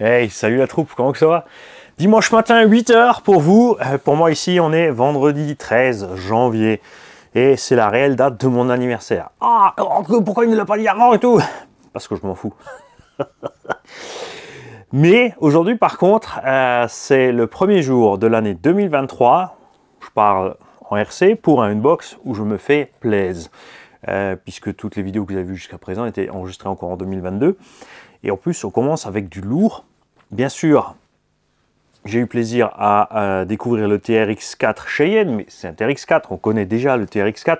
Hey, salut la troupe, comment que ça va Dimanche matin, 8h pour vous. Euh, pour moi ici, on est vendredi 13 janvier. Et c'est la réelle date de mon anniversaire. Ah, oh, pourquoi il ne l'a pas dit avant et tout Parce que je m'en fous. Mais aujourd'hui, par contre, euh, c'est le premier jour de l'année 2023. Je parle en RC pour un Unbox où je me fais plaise. Euh, puisque toutes les vidéos que vous avez vues jusqu'à présent étaient enregistrées encore en 2022. Et en plus, on commence avec du lourd. Bien sûr, j'ai eu plaisir à, découvrir le TRX4 Cheyenne, mais c'est un TRX4, on connaît déjà le TRX4.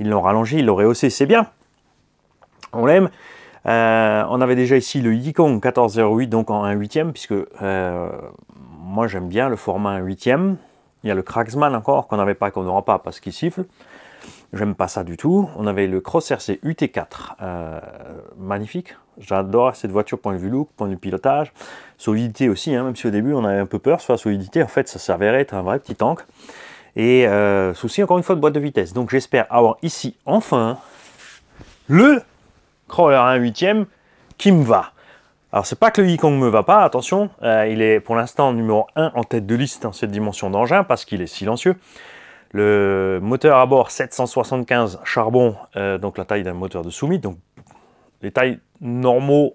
Ils l'ont rallongé, il l'ont rehaussé, c'est bien. On l'aime. Euh, on avait déjà ici le Yikon 1408, donc en 1 8 e puisque euh, moi j'aime bien le format 1 e Il y a le Kragsman encore qu'on n'avait pas, qu'on n'aura pas parce qu'il siffle. J'aime pas ça du tout. On avait le Cross RC UT4, euh, magnifique. J'adore cette voiture, point de vue look, point de vue pilotage. Solidité aussi, hein, même si au début on avait un peu peur sur solidité. En fait, ça s'avérait être un vrai petit tank. Et euh, souci encore une fois de boîte de vitesse. Donc j'espère avoir ici enfin le crawler 1 8 qui me va. Alors c'est pas que le Yikong me va pas, attention, euh, il est pour l'instant numéro 1 en tête de liste dans cette dimension d'engin parce qu'il est silencieux. Le moteur à bord 775 charbon, euh, donc la taille d'un moteur de soumis, donc les tailles normaux,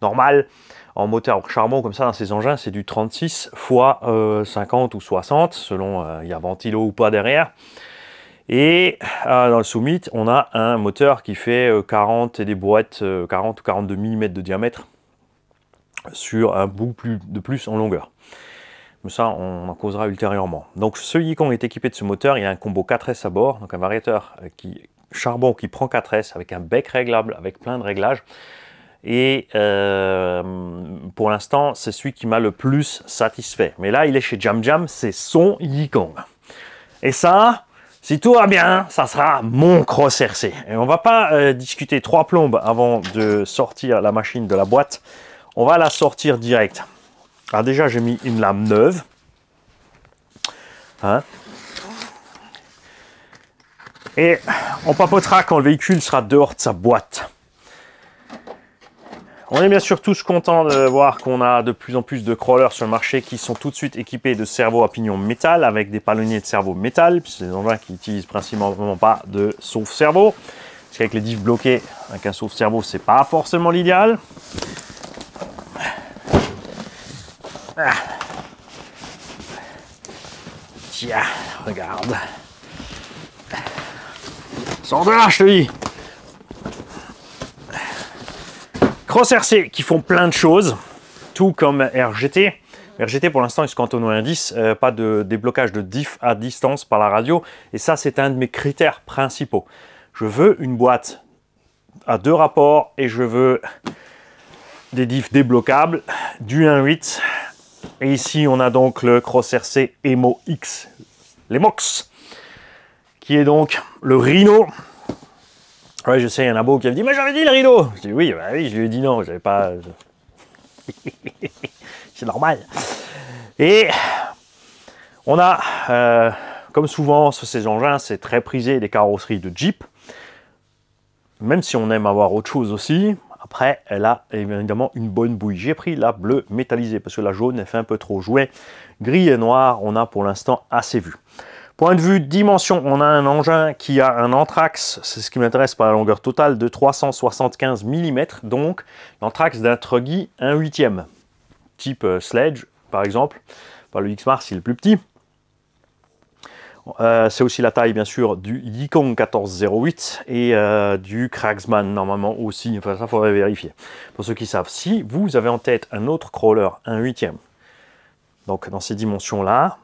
normales en moteur charbon comme ça dans ces engins, c'est du 36 x 50 ou 60 selon euh, il y a ventilo ou pas derrière. Et euh, dans le Summit, on a un moteur qui fait 40 et des boîtes, 40 ou 42 mm de diamètre sur un bout de plus en longueur mais ça on en causera ultérieurement. Donc ce Yikong est équipé de ce moteur, il y a un combo 4S à bord, donc un variateur euh, qui charbon qui prend 4S avec un bec réglable, avec plein de réglages. Et euh, pour l'instant, c'est celui qui m'a le plus satisfait. Mais là, il est chez Jam Jam, c'est son Yikong Et ça, si tout va bien, ça sera mon Cross RC. Et on va pas euh, discuter trois plombes avant de sortir la machine de la boîte. On va la sortir direct. Alors déjà, j'ai mis une lame neuve. Hein. et on papotera quand le véhicule sera dehors de sa boîte. On est bien sûr tous contents de voir qu'on a de plus en plus de crawlers sur le marché qui sont tout de suite équipés de cerveaux à pignon métal avec des palonniers de cerveau métal, c'est des engins qui utilisent principalement pas de sauve cerveau Parce qu'avec les diffs bloqués, avec un sauve cerveau c'est pas forcément l'idéal. Tiens, regarde. Sors de là, je te dis. Cross-RC qui font plein de choses, tout comme RGT. RGT pour l'instant ils se cantonne au indice, euh, pas de déblocage de diff à distance par la radio, et ça c'est un de mes critères principaux. Je veux une boîte à deux rapports et je veux des diffs débloquables, du 1.8 et ici, on a donc le Cross-RC Emo X, l'Emox, qui est donc le Rhino. Ouais, je sais, il y en a beaucoup qui me dit « Mais j'avais dit le Rhino !» Je dis « Oui, bah oui, je lui ai dit non, j'avais pas... C'est normal. » Et on a, euh, comme souvent, sur ces engins, c'est très prisé des carrosseries de Jeep. Même si on aime avoir autre chose aussi, après, elle a évidemment une bonne bouille. J'ai pris la bleue métallisée parce que la jaune, elle fait un peu trop jouet. Gris et noir, on a pour l'instant assez vu. Point de vue dimension, on a un engin qui a un anthrax, c'est ce qui m'intéresse par la longueur totale, de 375 mm, donc l'anthrax d'un truggy 1 huitième, type euh, sledge par exemple, par le X-Mars il est plus petit. Euh, c'est aussi la taille, bien sûr, du Yikon 1408 et euh, du Kragsman normalement aussi. Enfin, ça, faudrait vérifier. Pour ceux qui savent, si vous avez en tête un autre crawler, un huitième, donc dans ces dimensions-là,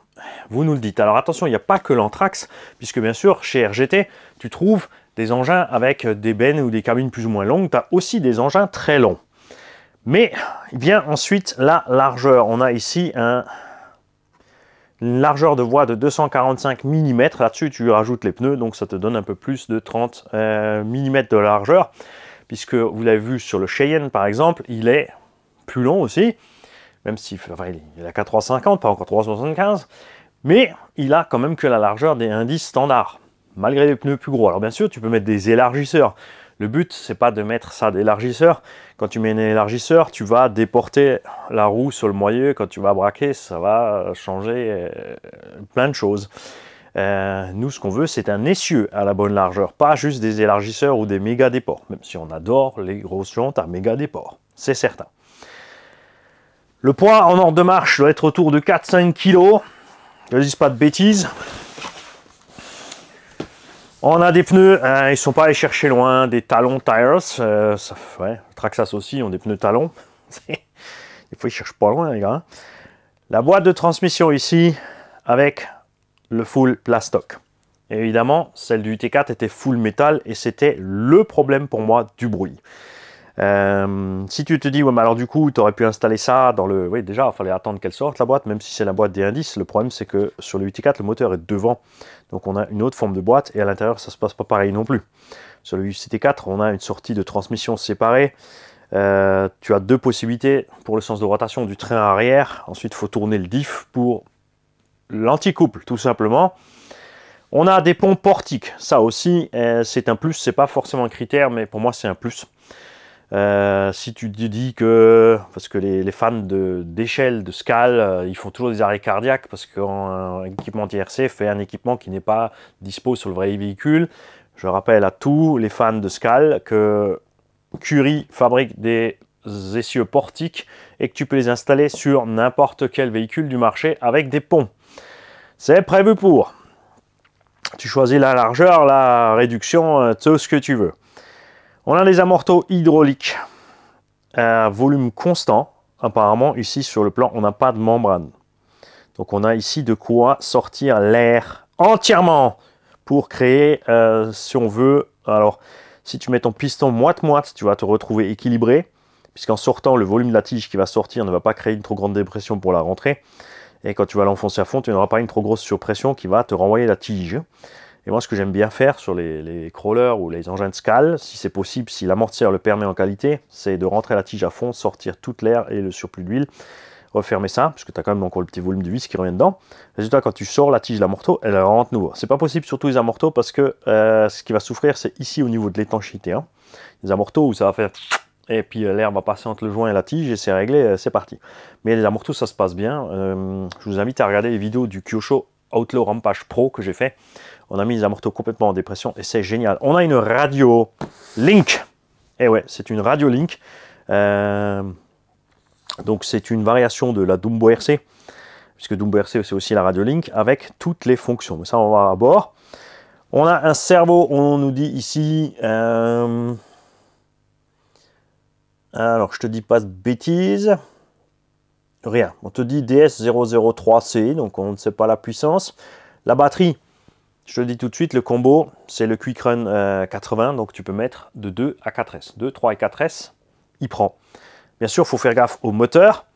vous nous le dites. Alors attention, il n'y a pas que l'anthrax, puisque bien sûr, chez RGT, tu trouves des engins avec des bennes ou des cabines plus ou moins longues. Tu as aussi des engins très longs. Mais vient ensuite la largeur. On a ici un une largeur de voie de 245 mm. Là-dessus, tu rajoutes les pneus, donc ça te donne un peu plus de 30 euh, mm de largeur. Puisque vous l'avez vu sur le Cheyenne, par exemple, il est plus long aussi. Même s'il il a qu'à pas encore 375. Mais il a quand même que la largeur des indices standards, malgré les pneus plus gros. Alors bien sûr, tu peux mettre des élargisseurs. Le but, c'est pas de mettre ça d'élargisseur. Quand tu mets un élargisseur, tu vas déporter la roue sur le moyeu. Quand tu vas braquer, ça va euh, changer euh, plein de choses. Euh, nous, ce qu'on veut, c'est un essieu à la bonne largeur, pas juste des élargisseurs ou des méga déports, même si on adore les grosses jantes à méga déports, c'est certain. Le poids en ordre de marche doit être autour de 4-5 kg. Je ne dis pas de bêtises. On a des pneus, ils hein, ils sont pas allés chercher loin, des talons tires, euh, Traxas aussi ont des pneus talons. des fois ils cherchent pas loin les gars. La boîte de transmission ici avec le full plastoc. évidemment, celle du T4 était full métal et c'était le problème pour moi du bruit. Euh, si tu te dis, ouais, mais alors du coup, tu aurais pu installer ça dans le. Oui, déjà, il fallait attendre qu'elle sorte la boîte, même si c'est la boîte des indices. Le problème, c'est que sur le UT4, le moteur est devant. Donc on a une autre forme de boîte et à l'intérieur ça se passe pas pareil non plus. Sur le UCT4, on a une sortie de transmission séparée. Euh, tu as deux possibilités pour le sens de rotation du train arrière. Ensuite, il faut tourner le diff pour l'anticouple, tout simplement. On a des ponts portiques. Ça aussi, euh, c'est un plus. C'est pas forcément un critère, mais pour moi, c'est un plus. Euh, si tu te dis que, parce que les, fans d'échelle, de, Scal, scale, euh, ils font toujours des arrêts cardiaques parce qu'un équipement TRC fait un équipement qui n'est pas dispo sur le vrai véhicule. Je rappelle à tous les fans de scale que Curie fabrique des essieux portiques et que tu peux les installer sur n'importe quel véhicule du marché avec des ponts. C'est prévu pour. Tu choisis la largeur, la réduction, euh, tout ce que tu veux. On a des amorteaux hydrauliques à volume constant. Apparemment, ici sur le plan, on n'a pas de membrane. Donc on a ici de quoi sortir l'air entièrement pour créer, euh, si on veut, alors si tu mets ton piston moite-moite, tu vas te retrouver équilibré, puisqu'en sortant, le volume de la tige qui va sortir ne va pas créer une trop grande dépression pour la rentrée. Et quand tu vas l'enfoncer à fond, tu n'auras pas une trop grosse surpression qui va te renvoyer la tige. Et moi, ce que j'aime bien faire sur les, crawlers ou les engins de scale, si c'est possible, si l'amortisseur le permet en qualité, c'est de rentrer la tige à fond, sortir toute l'air et le surplus d'huile, refermer ça, parce que tu as quand même encore le petit volume de vis qui revient dedans. Résultat, quand tu sors la tige de l'amorto, elle rentre nouveau. C'est pas possible surtout les amorteaux parce que euh, ce qui va souffrir, c'est ici au niveau de l'étanchéité. Hein. Les amorteaux où ça va faire et puis euh, l'air va passer entre le joint et la tige et c'est réglé, euh, c'est parti. Mais les amortos, ça se passe bien. je vous invite à regarder les vidéos du Kyosho Outlaw Rampage Pro que j'ai fait. On a mis les amortisseurs complètement en dépression et c'est génial. On a une radio Link. Eh ouais, c'est une radio Link. Euh, donc c'est une variation de la Dumbo RC, puisque Dumbo RC c'est aussi la radio Link, avec toutes les fonctions. Mais ça on va à bord. On a un cerveau, on nous dit ici... Euh, alors je te dis pas de bêtises. Rien. On te dit DS003C, donc on ne sait pas la puissance. La batterie, je te le dis tout de suite, le combo, c'est le Quick Run 80, euh, donc tu peux mettre de 2 à 4S. 2, 3 et 4S, il prend. Bien sûr, il faut faire gaffe au moteur.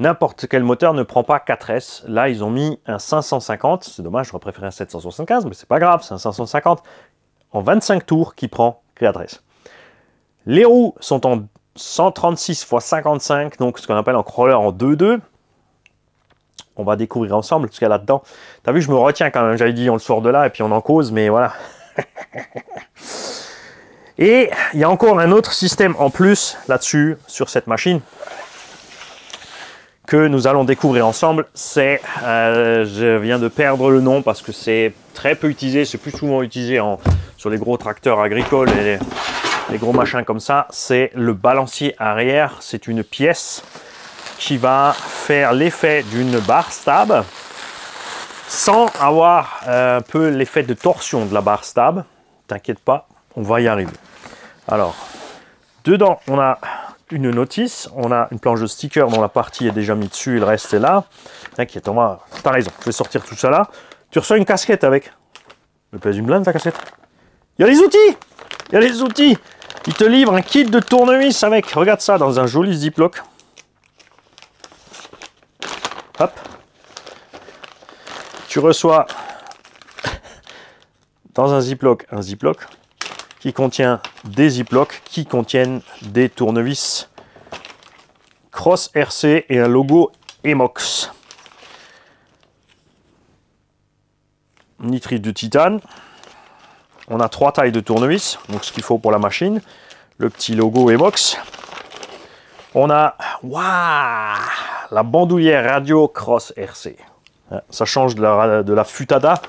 N'importe quel moteur ne prend pas 4S. Là, ils ont mis un 550. C'est dommage, j'aurais préféré un 775, mais c'est pas grave, c'est un 550 en 25 tours qui prend 4S. Les roues sont en 136 x 55, donc ce qu'on appelle en crawler en 2-2 on va découvrir ensemble, ce qu'il y a là-dedans, t'as vu, je me retiens quand même. J'avais dit, on le sort de là et puis on en cause, mais voilà. et il y a encore un autre système en plus là-dessus, sur cette machine, que nous allons découvrir ensemble. C'est, euh, je viens de perdre le nom parce que c'est très peu utilisé, c'est plus souvent utilisé sur les gros tracteurs agricoles et les gros machins comme ça. C'est le balancier arrière, c'est une pièce qui va faire l'effet d'une barre stab sans avoir euh, un peu l'effet de torsion de la barre stab. T'inquiète pas, on va y arriver. Alors, dedans, on a une notice, on a une planche de sticker dont la partie est déjà mise dessus il le reste est là. T'inquiète, on va... T'as raison, je vais sortir tout ça là. Tu reçois une casquette avec. Le pèse une blinde, ta casquette. Il y a les outils Il y a les outils Il te livre un kit de tournevis avec. Regarde ça, dans un joli Ziploc. Hop. Tu reçois dans un ziploc un ziploc qui contient des ziplocs qui contiennent des tournevis Cross RC et un logo Emox. Nitride de titane. On a trois tailles de tournevis, donc ce qu'il faut pour la machine. Le petit logo Emox. On a... Waouh la bandoulière radio Cross RC. Hein, ça change de la, de la futada.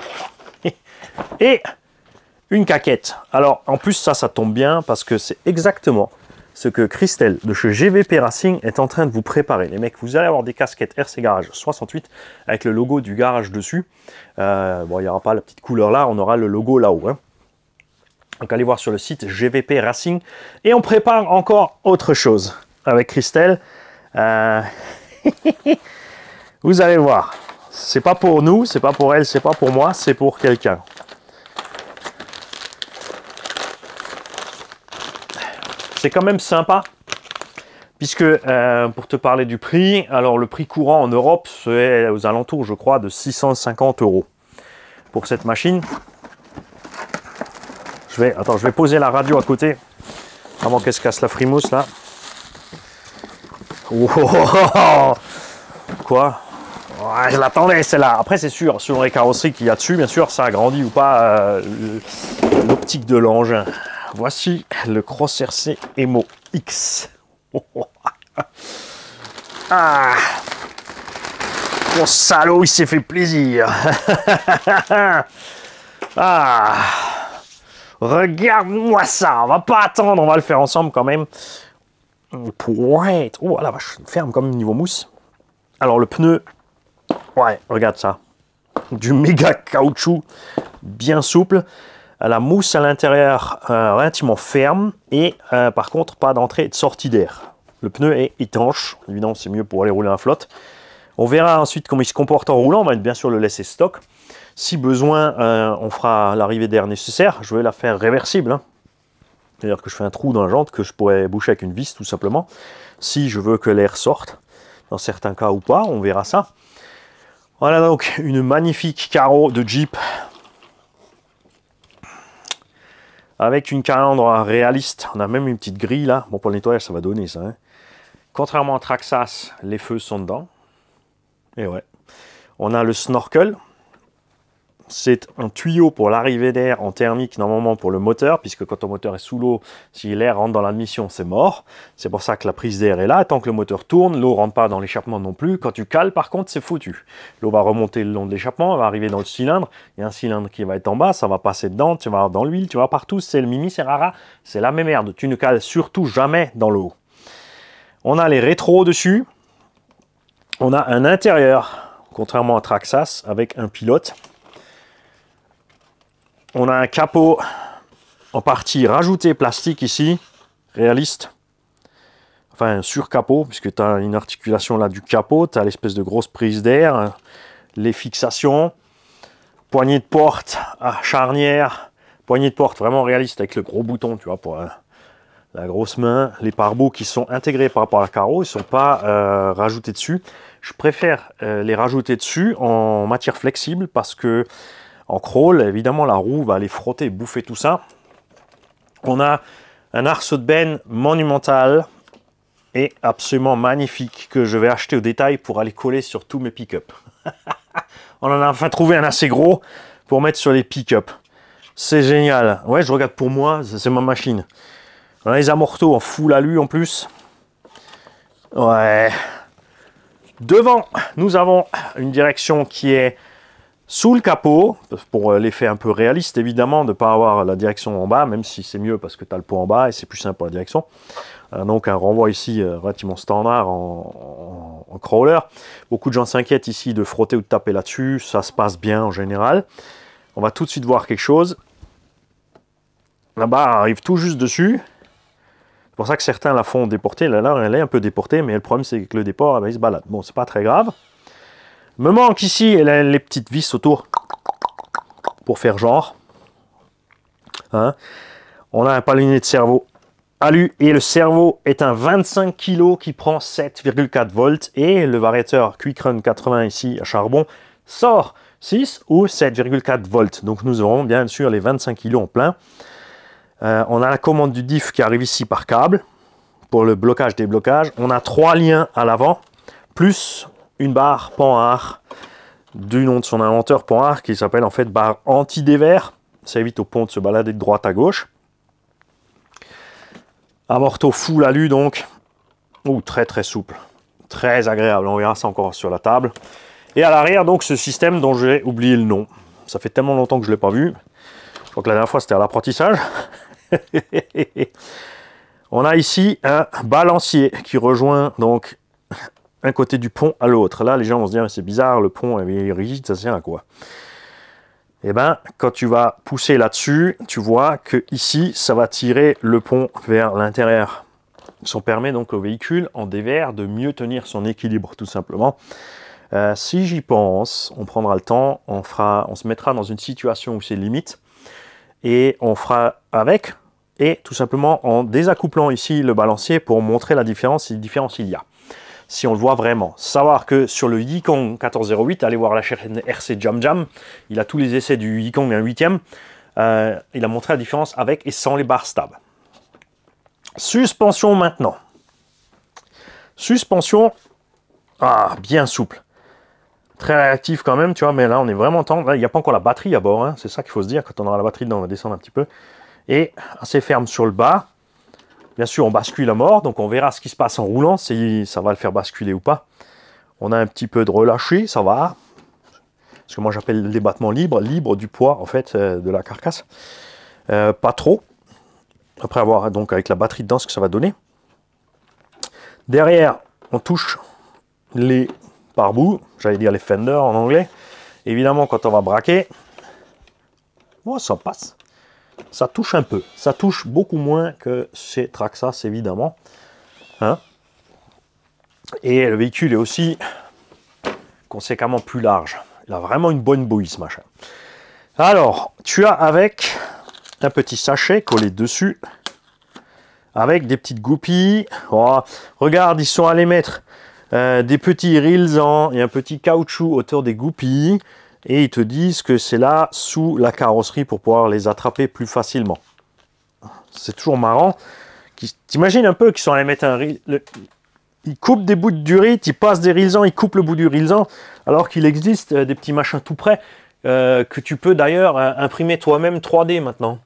Et une caquette. Alors, en plus, ça, ça tombe bien parce que c'est exactement ce que Christelle de chez GVP Racing est en train de vous préparer. Les mecs, vous allez avoir des casquettes RC Garage 68 avec le logo du garage dessus. Euh, bon, il n'y aura pas la petite couleur là, on aura le logo là-haut. Hein. Donc allez voir sur le site GVP Racing. Et on prépare encore autre chose avec Christelle. Euh, Vous allez voir. C'est pas pour nous, c'est pas pour elle, c'est pas pour moi, c'est pour quelqu'un. C'est quand même sympa puisque euh, pour te parler du prix, alors le prix courant en Europe c'est aux alentours, je crois, de 650 euros pour cette machine. Je vais, attends, je vais poser la radio à côté avant qu'elle se casse la frimousse là. Quoi Je l'attendais celle-là. Après c'est sûr, selon les carrosseries qu'il y a dessus, bien sûr, ça agrandit ou pas euh, l'optique de l'engin. Voici le Cross RC Emo X. ah Mon salaud, il s'est fait plaisir ah. Regarde-moi ça, on va pas attendre, on va le faire ensemble quand même ouais, Oh la vache, ferme comme niveau mousse. Alors le pneu, ouais, regarde ça. Du méga caoutchouc, bien souple. La mousse à l'intérieur euh, relativement ferme et euh, par contre pas d'entrée et de sortie d'air. Le pneu est étanche, évidemment c'est mieux pour aller rouler en flotte. On verra ensuite comment il se comporte en roulant, on va bien sûr le laisser stock. Si besoin, euh, on fera l'arrivée d'air nécessaire. Je vais la faire réversible, hein. C'est-à-dire que je fais un trou dans la jante que je pourrais boucher avec une vis tout simplement, si je veux que l'air sorte, dans certains cas ou pas, on verra ça. Voilà donc une magnifique carreau de Jeep avec une calandre réaliste. On a même une petite grille là. Bon, pour le nettoyage, ça va donner ça. Hein. Contrairement à Traxas, les feux sont dedans. Et ouais. On a le snorkel c'est un tuyau pour l'arrivée d'air en thermique normalement pour le moteur, puisque quand ton moteur est sous l'eau, si l'air rentre dans l'admission, c'est mort. C'est pour ça que la prise d'air est là. Tant que le moteur tourne, l'eau rentre pas dans l'échappement non plus. Quand tu cales, par contre, c'est foutu. L'eau va remonter le long de l'échappement, elle va arriver dans le cylindre. Il y a un cylindre qui va être en bas, ça va passer dedans, tu vas dans l'huile, tu vas partout. C'est le Mini Serrara, c'est la même merde. Tu ne cales surtout jamais dans l'eau. On a les rétros dessus. On a un intérieur, contrairement à Traxas, avec un pilote on a un capot en partie rajouté plastique ici, réaliste. Enfin, sur capot puisque tu as une articulation là du capot, tu as l'espèce de grosse prise d'air, les fixations, poignée de porte à charnière, poignée de porte vraiment réaliste avec le gros bouton, tu vois, pour euh, la grosse main, les pare qui sont intégrés par rapport à la carreau, ils ne sont pas euh, rajoutés dessus. Je préfère euh, les rajouter dessus en matière flexible parce que crawl. Évidemment, la roue va aller frotter, bouffer tout ça. On a un arceau de benne monumental et absolument magnifique que je vais acheter au détail pour aller coller sur tous mes pick-up. On en a enfin trouvé un assez gros pour mettre sur les pick-up. C'est génial. Ouais, je regarde pour moi, c'est ma machine. On a les amorteaux en full alu en plus. Ouais. Devant, nous avons une direction qui est sous le capot, pour euh, l'effet un peu réaliste évidemment, de ne pas avoir la direction en bas, même si c'est mieux parce que tu as le pot en bas et c'est plus simple pour la direction. Euh, donc un renvoi ici euh, relativement standard en, crawler. Beaucoup de gens s'inquiètent ici de frotter ou de taper là-dessus, ça se passe bien en général. On va tout de suite voir quelque chose. La barre arrive tout juste dessus. C'est pour ça que certains la font déporter. Là, elle est un peu déportée, mais le problème c'est que le déport, elle eh ben, se balade. Bon, c'est pas très grave. Me manque ici les petites vis autour pour faire genre. Hein. On a un palonnier de cerveau alu et le cerveau est un 25 kg qui prend 7,4 volts et le variateur quickrun 80 ici à charbon sort 6 ou 7,4 volts. Donc nous aurons bien sûr les 25 kg en plein. Euh, on a la commande du diff qui arrive ici par câble pour le blocage des blocages. On a trois liens à l'avant, plus une barre Panhard du nom de son inventeur Panhard qui s'appelle en fait barre anti-dévers. Ça évite au pont de se balader de droite à gauche. Un fou full alu donc. ou très très souple. Très agréable. On verra ça encore sur la table. Et à l'arrière donc ce système dont j'ai oublié le nom. Ça fait tellement longtemps que je l'ai pas vu. Donc la dernière fois c'était à l'apprentissage. On a ici un balancier qui rejoint donc un côté du pont à l'autre. Là, les gens vont se dire, c'est bizarre, le pont est rigide, ça sert à quoi eh bien, quand tu vas pousser là-dessus, tu vois que ici, ça va tirer le pont vers l'intérieur. Ça permet donc au véhicule en dévers de mieux tenir son équilibre, tout simplement. Euh, si j'y pense, on prendra le temps, on, fera, on se mettra dans une situation où c'est limite, et on fera avec, et tout simplement en désaccouplant ici le balancier pour montrer la différence, si différence il y a si on le voit vraiment. Savoir que sur le Yikon 1408, allez voir la chaîne RC Jam Jam, il a tous les essais du Yikong 1 8e. Euh, il a montré la différence avec et sans les barres stables Suspension maintenant. Suspension, ah, bien souple. Très réactif quand même, tu vois, mais là on est vraiment tendre. Il n'y a pas encore la batterie à bord, hein. c'est ça qu'il faut se dire. Quand on aura la batterie dedans, on va descendre un petit peu. Et assez ferme sur le bas. Bien sûr, on bascule à mort, donc on verra ce qui se passe en roulant, si ça va le faire basculer ou pas. On a un petit peu de relâché, ça va. Ce que moi j'appelle les battements libres, libres du poids en fait euh, de la carcasse. Euh, pas trop. Après avoir donc avec la batterie dedans ce que ça va donner. Derrière, on touche les pare j'allais dire les fenders en anglais. Évidemment, quand on va braquer, bon, oh, ça passe ça touche un peu. Ça touche beaucoup moins que ces Traxas, évidemment. Hein. et le véhicule est aussi conséquemment plus large. Il a vraiment une bonne bouille, ce machin. Alors, tu as avec un petit sachet collé dessus, avec des petites goupilles. Oh, regarde, ils sont allés mettre euh, des petits reels en, et un petit caoutchouc autour des goupilles et ils te disent que c'est là sous la carrosserie pour pouvoir les attraper plus facilement. C'est toujours marrant. T'imagines un peu qu'ils sont allés mettre un... ils coupent des bouts de durite, ils passent des rilsans, ils coupent le bout du rilsan, alors qu'il existe euh, des petits machins tout près euh, que tu peux d'ailleurs euh, imprimer toi-même 3D maintenant.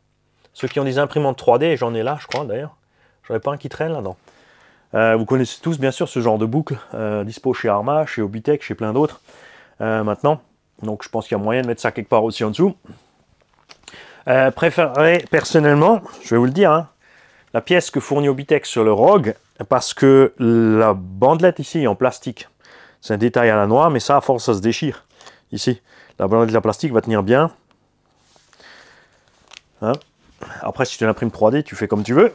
Ceux qui ont des imprimantes 3D, j'en ai là, je crois d'ailleurs. J'en ai pas un qui traîne là-dedans. vous connaissez tous bien sûr ce genre de boucle, dispo chez Arma, chez Obitech, chez plein d'autres. maintenant, donc je pense qu'il y a moyen de mettre ça quelque part aussi en dessous. Euh, préféré personnellement, je vais vous le dire, hein, la pièce que fournit Obitex sur le Rogue, parce que la bandelette ici est en plastique. C'est un détail à la noix, mais ça, à force, ça se déchire. Ici, la bandelette de la plastique va tenir bien. Hein. Après, si tu l'imprimes 3D, tu fais comme tu veux.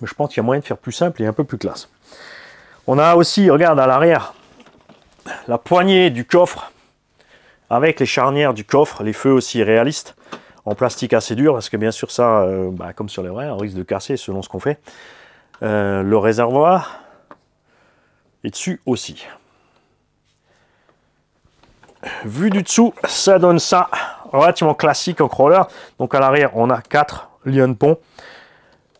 Mais je pense qu'il y a moyen de faire plus simple et un peu plus classe. On a aussi, regarde, à l'arrière, la poignée du coffre avec les charnières du coffre, les feux aussi réalistes, en plastique assez dur, parce que bien sûr ça, euh, bah, comme sur les vrais, on risque de casser selon ce qu'on fait. Euh, le réservoir est dessus aussi. Vu du dessous, ça donne ça relativement classique en crawler. Donc à l'arrière, on a quatre liens de pont.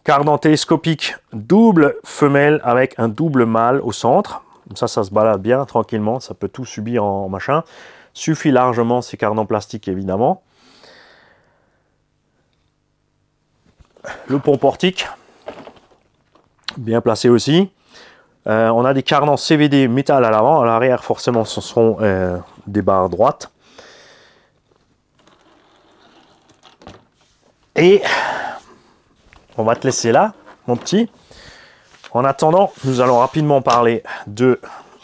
Cardan télescopique, double femelle avec un double mâle au centre. ça, ça se balade bien tranquillement. Ça peut tout subir en machin. Suffit largement ces carnants en plastique, évidemment. Le pont portique, bien placé aussi. Euh, on a des carnants CVD métal à l'avant, à l'arrière forcément ce seront euh, des barres droites. Et on va te laisser là, mon petit. En attendant, nous allons rapidement parler de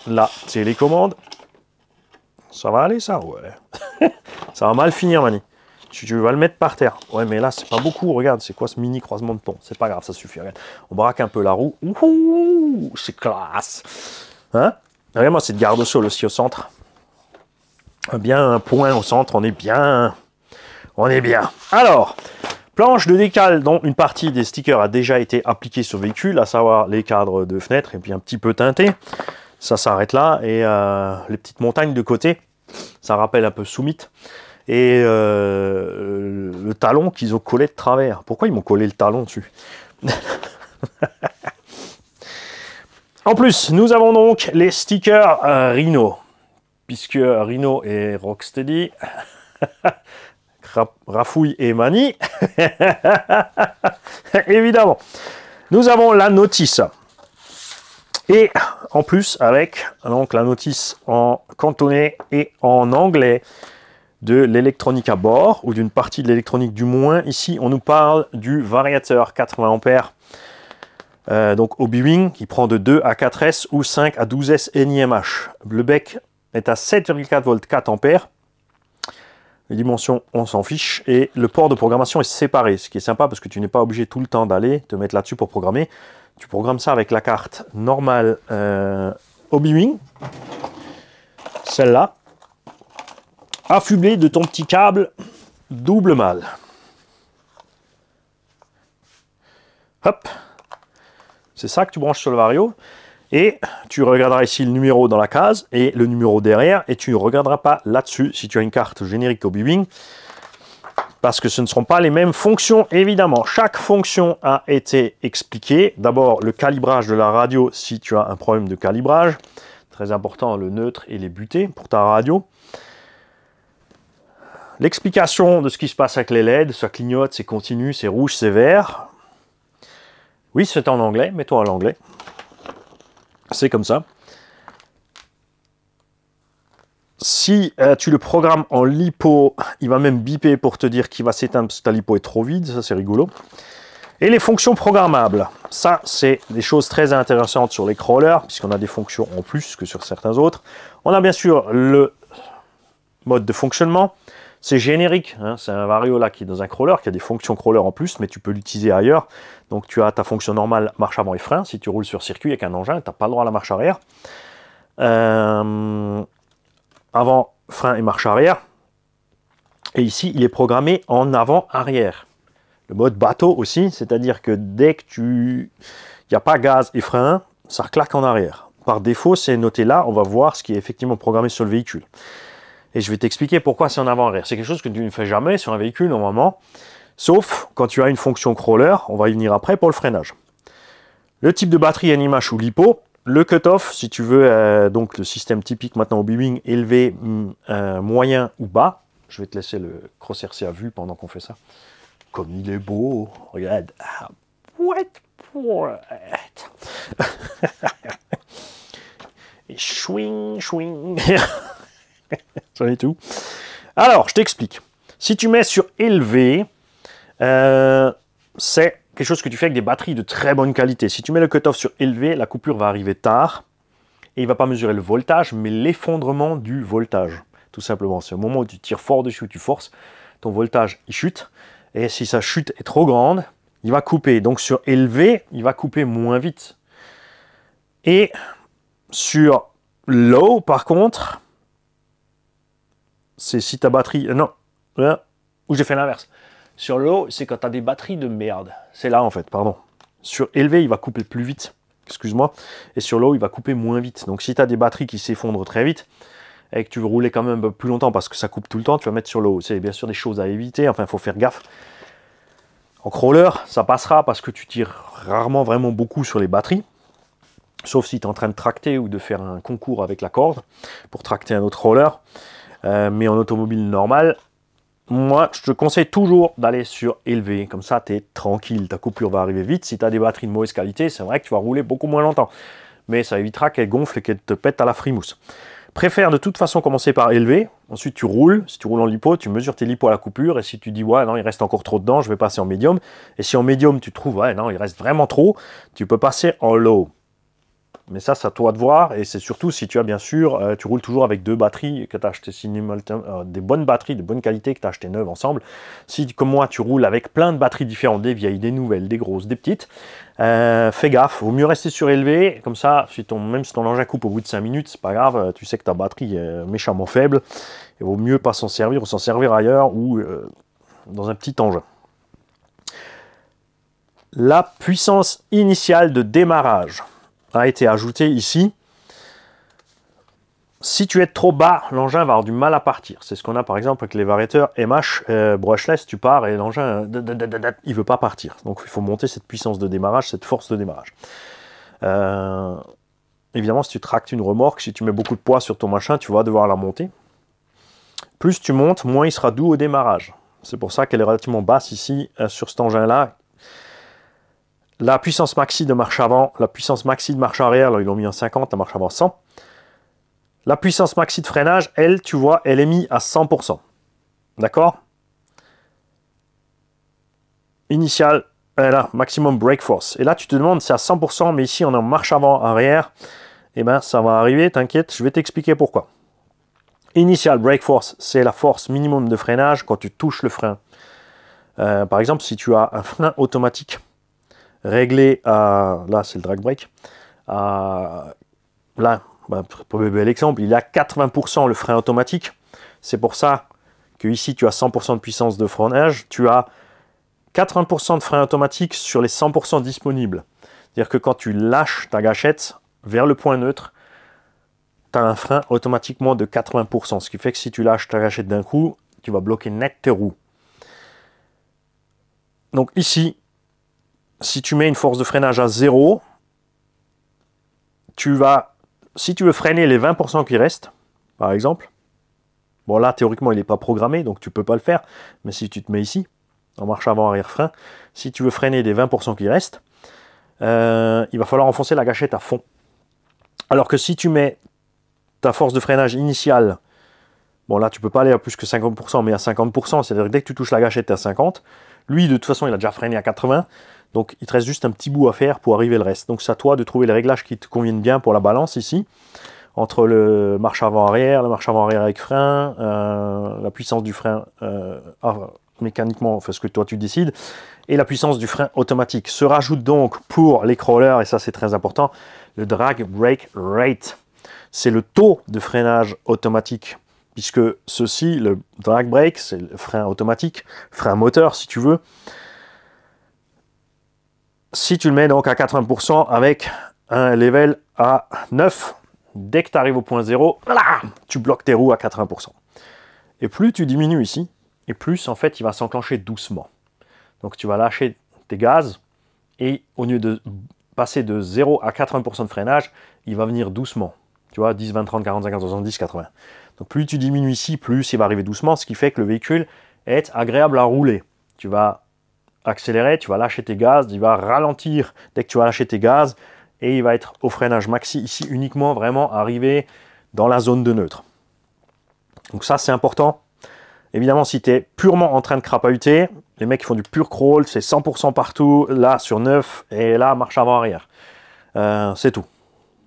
la télécommande. Ça va aller, ça Ouais. ça va mal finir, Mani. Tu, vas le mettre par terre. Ouais, mais là, c'est pas beaucoup. Regarde, c'est quoi ce mini croisement de pont C'est pas grave, ça suffit. On braque un peu la roue. c'est classe. Hein Regarde-moi cette garde-sol aussi au centre. Bien un point au centre, on est bien. On est bien. Alors, planche de décal dont une partie des stickers a déjà été appliquée sur le véhicule, à savoir les cadres de fenêtres, et puis un petit peu teinté ça s'arrête là. Et euh, les petites montagnes de côté, ça rappelle un peu Soumit. Et euh, le talon qu'ils ont collé de travers. Pourquoi ils m'ont collé le talon dessus En plus, nous avons donc les stickers euh, Rhino. Puisque Rhino et Rocksteady, Rafouille et Mani, évidemment. Nous avons la notice. Et en plus, avec la notice en cantonais et en anglais de l'électronique à bord, ou d'une partie de l'électronique du moins. Ici, on nous parle du variateur 80 a euh, donc obi wing qui prend de 2 à 4S ou 5 à 12S NIMH. Le bec est à 7,4 v 4 a Les dimensions, on s'en fiche. Et le port de programmation est séparé, ce qui est sympa parce que tu n'es pas obligé tout le temps d'aller te mettre là-dessus pour programmer. Tu programmes ça avec la carte normale euh, Obi-Wing, celle-là, affublée de ton petit câble double mâle. Hop, c'est ça que tu branches sur le Vario. Et tu regarderas ici le numéro dans la case et le numéro derrière. Et tu ne regarderas pas là-dessus si tu as une carte générique Obi-Wing parce que ce ne seront pas les mêmes fonctions, évidemment. Chaque fonction a été expliquée. D'abord, le calibrage de la radio, si tu as un problème de calibrage. Très important, le neutre et les butées pour ta radio. L'explication de ce qui se passe avec les LED, ça clignote, c'est continu, c'est rouge, c'est vert. Oui, c'est en anglais, mets-toi à l'anglais. C'est comme ça. Si euh, tu le programmes en lipo, il va même biper pour te dire qu'il va s'éteindre parce que ta lipo est trop vide, ça c'est rigolo. Et les fonctions programmables, ça c'est des choses très intéressantes sur les crawlers, puisqu'on a des fonctions en plus que sur certains autres. On a bien sûr le mode de fonctionnement, c'est générique, hein, c'est un vario là qui est dans un crawler, qui a des fonctions crawler en plus, mais tu peux l'utiliser ailleurs. Donc tu as ta fonction normale marche avant et frein, si tu roules sur circuit avec un engin, tu n'as pas le droit à la marche arrière. Euh, avant, frein et marche arrière. Et ici, il est programmé en avant-arrière. Le mode bateau aussi, c'est-à-dire que dès que tu... Il n'y a pas gaz et frein, ça reclaque en arrière. Par défaut, c'est noté là, on va voir ce qui est effectivement programmé sur le véhicule. Et je vais t'expliquer pourquoi c'est en avant-arrière. C'est quelque chose que tu ne fais jamais sur un véhicule normalement, sauf quand tu as une fonction crawler, on va y venir après, pour le freinage. Le type de batterie N-Image ou LiPo, le cutoff, si tu veux, euh, donc le système typique maintenant au beaming, élevé, mm, euh, moyen ou bas. Je vais te laisser le cross-RC à vue pendant qu'on fait ça. Comme il est beau, regarde. Ah, what, chouing, chouing. ça est tout. Alors, je t'explique. Si tu mets sur élevé, euh, c'est quelque chose que tu fais avec des batteries de très bonne qualité. Si tu mets le cutoff sur élevé, la coupure va arriver tard et il ne va pas mesurer le voltage, mais l'effondrement du voltage, tout simplement. C'est au moment où tu tires fort dessus, où tu forces, ton voltage il chute. Et si sa chute est trop grande, il va couper. Donc sur élevé, il va couper moins vite. Et sur low, par contre, c'est si ta batterie... Euh, non, là, euh, où j'ai fait l'inverse. Sur l'eau, c'est quand tu as des batteries de merde. C'est là en fait, pardon. Sur élevé, il va couper plus vite, excuse-moi. Et sur l'eau, il va couper moins vite. Donc si tu as des batteries qui s'effondrent très vite, et que tu veux rouler quand même plus longtemps parce que ça coupe tout le temps, tu vas mettre sur l'eau. C'est bien sûr des choses à éviter, enfin, il faut faire gaffe. En crawler, ça passera parce que tu tires rarement vraiment beaucoup sur les batteries. Sauf si tu es en train de tracter ou de faire un concours avec la corde pour tracter un autre crawler. Euh, mais en automobile normale, moi, je te conseille toujours d'aller sur élevé, comme ça tu es tranquille, ta coupure va arriver vite. Si tu as des batteries de mauvaise qualité, c'est vrai que tu vas rouler beaucoup moins longtemps, mais ça évitera qu'elle gonfle et qu'elles te pète à la frimousse. Préfère de toute façon commencer par élevé, ensuite tu roules, si tu roules en lipo, tu mesures tes lipos à la coupure, et si tu dis, ouais, non, il reste encore trop dedans, je vais passer en médium, et si en médium tu trouves, ouais, non, il reste vraiment trop, tu peux passer en low. Mais ça, c'est à toi de voir. Et c'est surtout si tu as bien sûr, euh, tu roules toujours avec deux batteries, que tu as acheté euh, des bonnes batteries de bonne qualité, que tu as acheté neuves ensemble. Si, comme moi, tu roules avec plein de batteries différentes, des vieilles, des nouvelles, des grosses, des petites, euh, fais gaffe. Vaut mieux rester surélevé. Comme ça, si même si ton engin coupe au bout de 5 minutes, c'est pas grave. Tu sais que ta batterie est méchamment faible. Il vaut mieux pas s'en servir ou s'en servir ailleurs ou dans un petit engin la puissance initiale de démarrage a été ajouté ici. Si tu es trop bas, l'engin va avoir du mal à partir. C'est ce qu'on a par exemple avec les variateurs MH euh, brushless, tu pars et l'engin, euh, il veut pas partir. Donc il faut monter cette puissance de démarrage, cette force de démarrage. Euh, évidemment, si tu tractes une remorque, si tu mets beaucoup de poids sur ton machin, tu vas devoir la monter. Plus tu montes, moins il sera doux au démarrage. C'est pour ça qu'elle est relativement basse ici sur cet engin-là, la puissance maxi de marche avant, la puissance maxi de marche arrière, là, ils l'ont mis en 50, la marche avant 100. La puissance maxi de freinage, elle, tu vois, elle est mise à 100%. D'accord Initial, euh, là, maximum brake force. Et là, tu te demandes, c'est à 100%, mais ici, on est en marche avant, arrière. Eh bien, ça va arriver, t'inquiète, je vais t'expliquer pourquoi. Initial brake force, c'est la force minimum de freinage quand tu touches le frein. Euh, par exemple, si tu as un frein automatique, réglé à, là c'est le drag brake, à, là, bah, pour l'exemple, il a 80% le frein automatique. C'est pour ça que ici tu as 100% de puissance de freinage, tu as 80% de frein automatique sur les 100% disponibles. C'est-à-dire que quand tu lâches ta gâchette vers le point neutre, tu as un frein automatiquement de 80%, ce qui fait que si tu lâches ta gâchette d'un coup, tu vas bloquer net tes roues. Donc ici, si tu mets une force de freinage à 0, tu vas, si tu veux freiner les 20% qui restent, par exemple, bon là théoriquement il n'est pas programmé, donc tu ne peux pas le faire, mais si tu te mets ici, en marche avant, arrière, frein, si tu veux freiner les 20% qui restent, euh, il va falloir enfoncer la gâchette à fond. Alors que si tu mets ta force de freinage initiale, bon là tu peux pas aller à plus que 50%, mais à 50%, c'est-à-dire dès que tu touches la gâchette, tu à 50%, lui de toute façon il a déjà freiné à 80%, donc il te reste juste un petit bout à faire pour arriver le reste. Donc c'est à toi de trouver les réglages qui te conviennent bien pour la balance ici, entre le marche avant-arrière, le marche avant-arrière avec frein, euh, la puissance du frein euh, mécaniquement, enfin ce que toi tu décides, et la puissance du frein automatique. Se rajoute donc pour les crawlers, et ça c'est très important, le drag brake rate. C'est le taux de freinage automatique puisque ceci, le drag brake, c'est le frein automatique, frein moteur si tu veux, si tu le mets donc à 80% avec un level à 9, dès que tu arrives au point 0, tu bloques tes roues à 80%. Et plus tu diminues ici, et plus en fait il va s'enclencher doucement. Donc tu vas lâcher tes gaz, et au lieu de passer de 0 à 80% de freinage, il va venir doucement. Tu vois, 10, 20, 30, 40, 50, 70, 80. Donc plus tu diminues ici, plus il va arriver doucement, ce qui fait que le véhicule est agréable à rouler. Tu vas accélérer, tu vas lâcher tes gaz, il va ralentir dès que tu vas lâcher tes gaz, et il va être au freinage maxi ici uniquement vraiment arrivé dans la zone de neutre. Donc ça c'est important. Évidemment si tu es purement en train de crapahuter, les mecs font du pur crawl, c'est 100% partout, là sur 9 et là marche avant-arrière. Euh, c'est tout.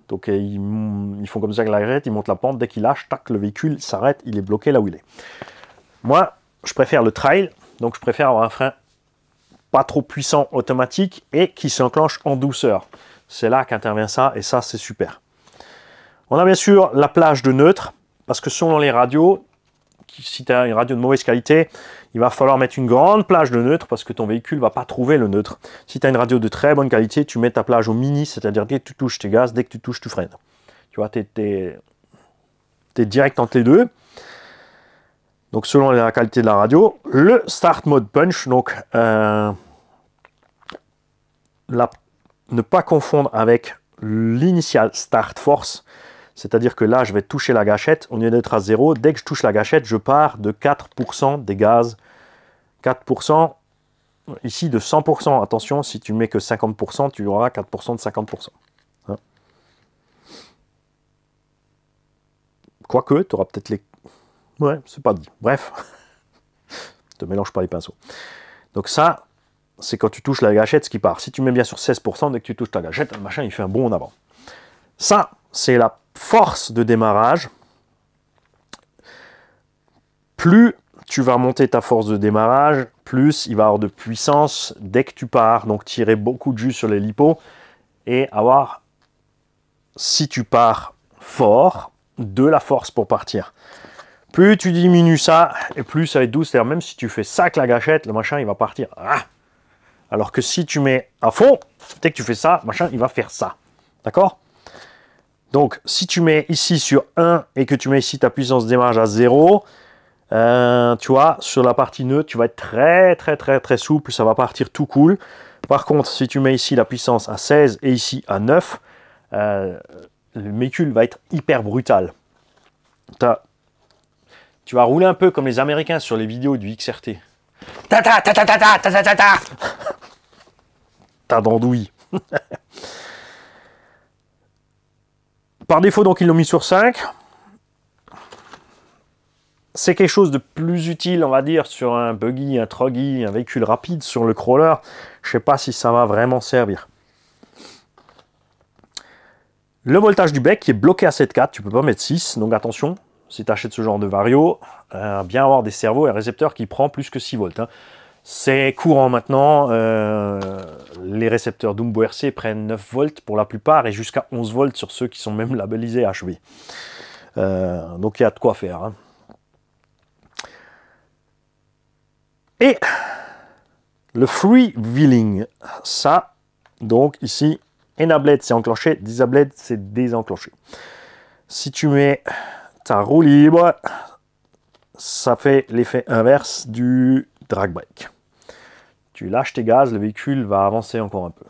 Donc ils, font comme ça avec grêle, ils montent la pente, dès qu'ils lâchent, tac, le véhicule s'arrête, il est bloqué là où il est. Moi, je préfère le trail, donc je préfère avoir un frein pas trop puissant automatique et qui s'enclenche en douceur. C'est là qu'intervient ça et ça c'est super. On a bien sûr la plage de neutre parce que selon les radios, si tu as une radio de mauvaise qualité, il va falloir mettre une grande plage de neutre parce que ton véhicule va pas trouver le neutre. Si tu as une radio de très bonne qualité, tu mets ta plage au mini, c'est-à-dire dès que tu touches, tes gaz, dès que tu touches, tu freines. Tu vois, tu es, es, direct entre les deux donc selon la qualité de la radio, le Start Mode Punch, donc euh, ne pas confondre avec l'initial Start Force, c'est-à-dire que là je vais toucher la gâchette, on lieu d'être à zéro, dès que je touche la gâchette, je pars de 4% des gaz, 4%, ici de 100%, attention, si tu mets que 50%, tu auras 4% de 50%. Hein. Quoique, tu auras peut-être les Ouais, c'est pas dit. Bref, te mélange pas les pinceaux. Donc ça, c'est quand tu touches la gâchette, ce qui part. Si tu mets bien sur 16%, dès que tu touches ta gâchette, le machin, il fait un bon en avant. Ça, c'est la force de démarrage. Plus tu vas monter ta force de démarrage, plus il va avoir de puissance dès que tu pars. Donc tirer beaucoup de jus sur les lipos et avoir, si tu pars fort, de la force pour partir. Plus tu diminues ça, et plus ça va être doux. C'est-à-dire, même si tu fais ça avec la gâchette, le machin, il va partir. Ah. Alors que si tu mets à fond, dès que tu fais ça, machin, il va faire ça. D'accord Donc, si tu mets ici sur 1 et que tu mets ici ta puissance démarrage à 0, euh, tu vois, sur la partie neutre, tu vas être très, très, très, très souple. Ça va partir tout cool. Par contre, si tu mets ici la puissance à 16 et ici à 9, euh, le mécule va être hyper brutal. Tu tu vas rouler un peu comme les Américains sur les vidéos du XRT. Ta ta ta ta ta ta Par défaut, donc, ils l'ont mis sur 5. C'est quelque chose de plus utile, on va dire, sur un buggy, un troggy, un véhicule rapide, sur le crawler. Je sais pas si ça va vraiment servir. Le voltage du bec qui est bloqué à 7,4, tu peux pas mettre 6, donc attention, si tu achètes ce genre de vario, euh, bien avoir des cerveaux et récepteurs qui prend plus que 6 volts. Hein. C'est courant maintenant, euh, les récepteurs Dumbo RC prennent 9 volts pour la plupart et jusqu'à 11 volts sur ceux qui sont même labellisés HV. Euh, donc il y a de quoi faire. Hein. Et le Free wheeling, ça, donc ici, enabled c'est enclenché, disabled c'est désenclenché. Si tu mets ça roue libre, ça fait l'effet inverse du drag brake. Tu lâches tes gaz, le véhicule va avancer encore un peu.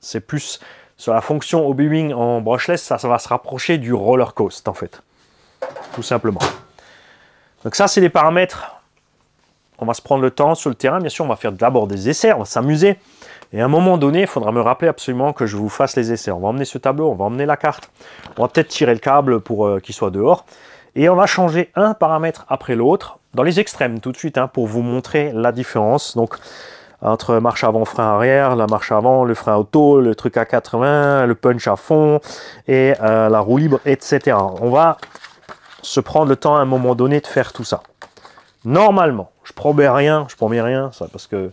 C'est plus sur la fonction ob en brushless, ça, ça, va se rapprocher du roller coast en fait, tout simplement. Donc ça, c'est les paramètres. On va se prendre le temps sur le terrain, bien sûr, on va faire d'abord des essais, on va s'amuser. Et à un moment donné, il faudra me rappeler absolument que je vous fasse les essais. On va emmener ce tableau, on va emmener la carte, on va peut-être tirer le câble pour euh, qu'il soit dehors. Et on va changer un paramètre après l'autre, dans les extrêmes tout de suite, hein, pour vous montrer la différence. Donc, entre marche avant, frein arrière, la marche avant, le frein auto, le truc à 80, le punch à fond, et euh, la roue libre, etc. On va se prendre le temps à un moment donné de faire tout ça. Normalement, je promets rien, je promets rien, ça, parce que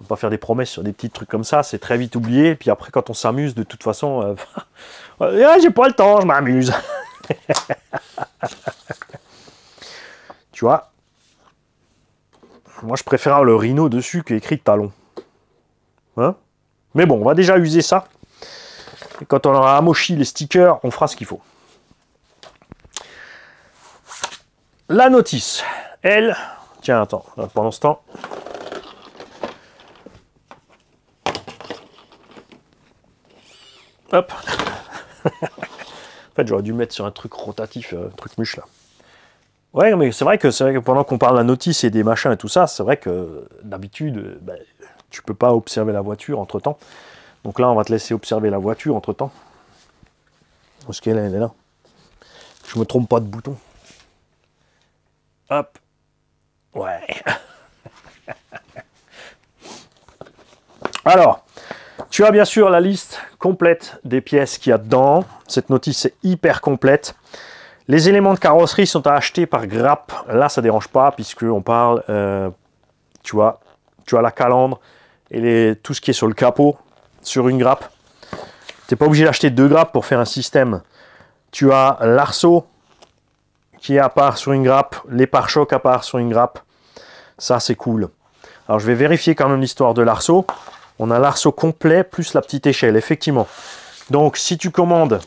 peut pas faire des promesses sur des petits trucs comme ça, c'est très vite oublié. Puis après, quand on s'amuse, de toute façon, euh, euh, ah, j'ai pas le temps, je m'amuse. tu vois Moi, je préfère le rhino dessus que écrit talon. Hein Mais bon, on va déjà user ça. Et quand on aura amochi les stickers, on fera ce qu'il faut. La notice, elle... Tiens, attends, pendant ce temps, Hop En fait, j'aurais dû mettre sur un truc rotatif, euh, un truc muche là. Ouais, mais c'est vrai, que, vrai que pendant qu'on parle de la notice et des machins et tout ça, c'est vrai que d'habitude, euh, bah, tu peux pas observer la voiture entre temps. Donc là, on va te laisser observer la voiture entre temps. Parce qu'elle est là. Je me trompe pas de bouton. Hop. Ouais. Alors, tu as bien sûr la liste complète des pièces qu'il y a dedans. Cette notice est hyper complète. Les éléments de carrosserie sont à acheter par grappe. Là, ça dérange pas puisque on parle, euh, tu vois, tu as la calandre et tout ce qui est sur le capot sur une grappe. Tu n'es pas obligé d'acheter deux grappes pour faire un système. Tu as l'arceau qui est à part sur une grappe, les pare-chocs à part sur une grappe. Ça, c'est cool. Alors, je vais vérifier quand même l'histoire de l'arceau. On a l'arceau complet plus la petite échelle, effectivement. Donc, si tu commandes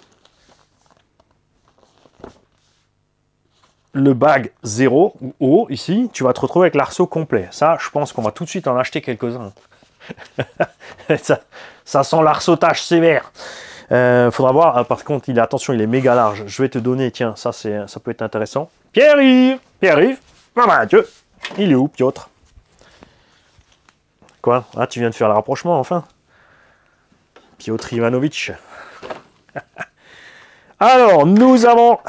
le bag 0 ou haut ici, tu vas te retrouver avec l'arceau complet. Ça, je pense qu'on va tout de suite en acheter quelques-uns. ça, ça, sent l'arceautage sévère. Euh, faudra voir, ah, par contre, il, attention, il est méga large. Je vais te donner, tiens, ça, ça peut être intéressant. Pierre-Yves Pierre-Yves Maman Dieu Il est où, Piotr ah, tu viens de faire le rapprochement, enfin Piotr Ivanovic. Alors, nous avons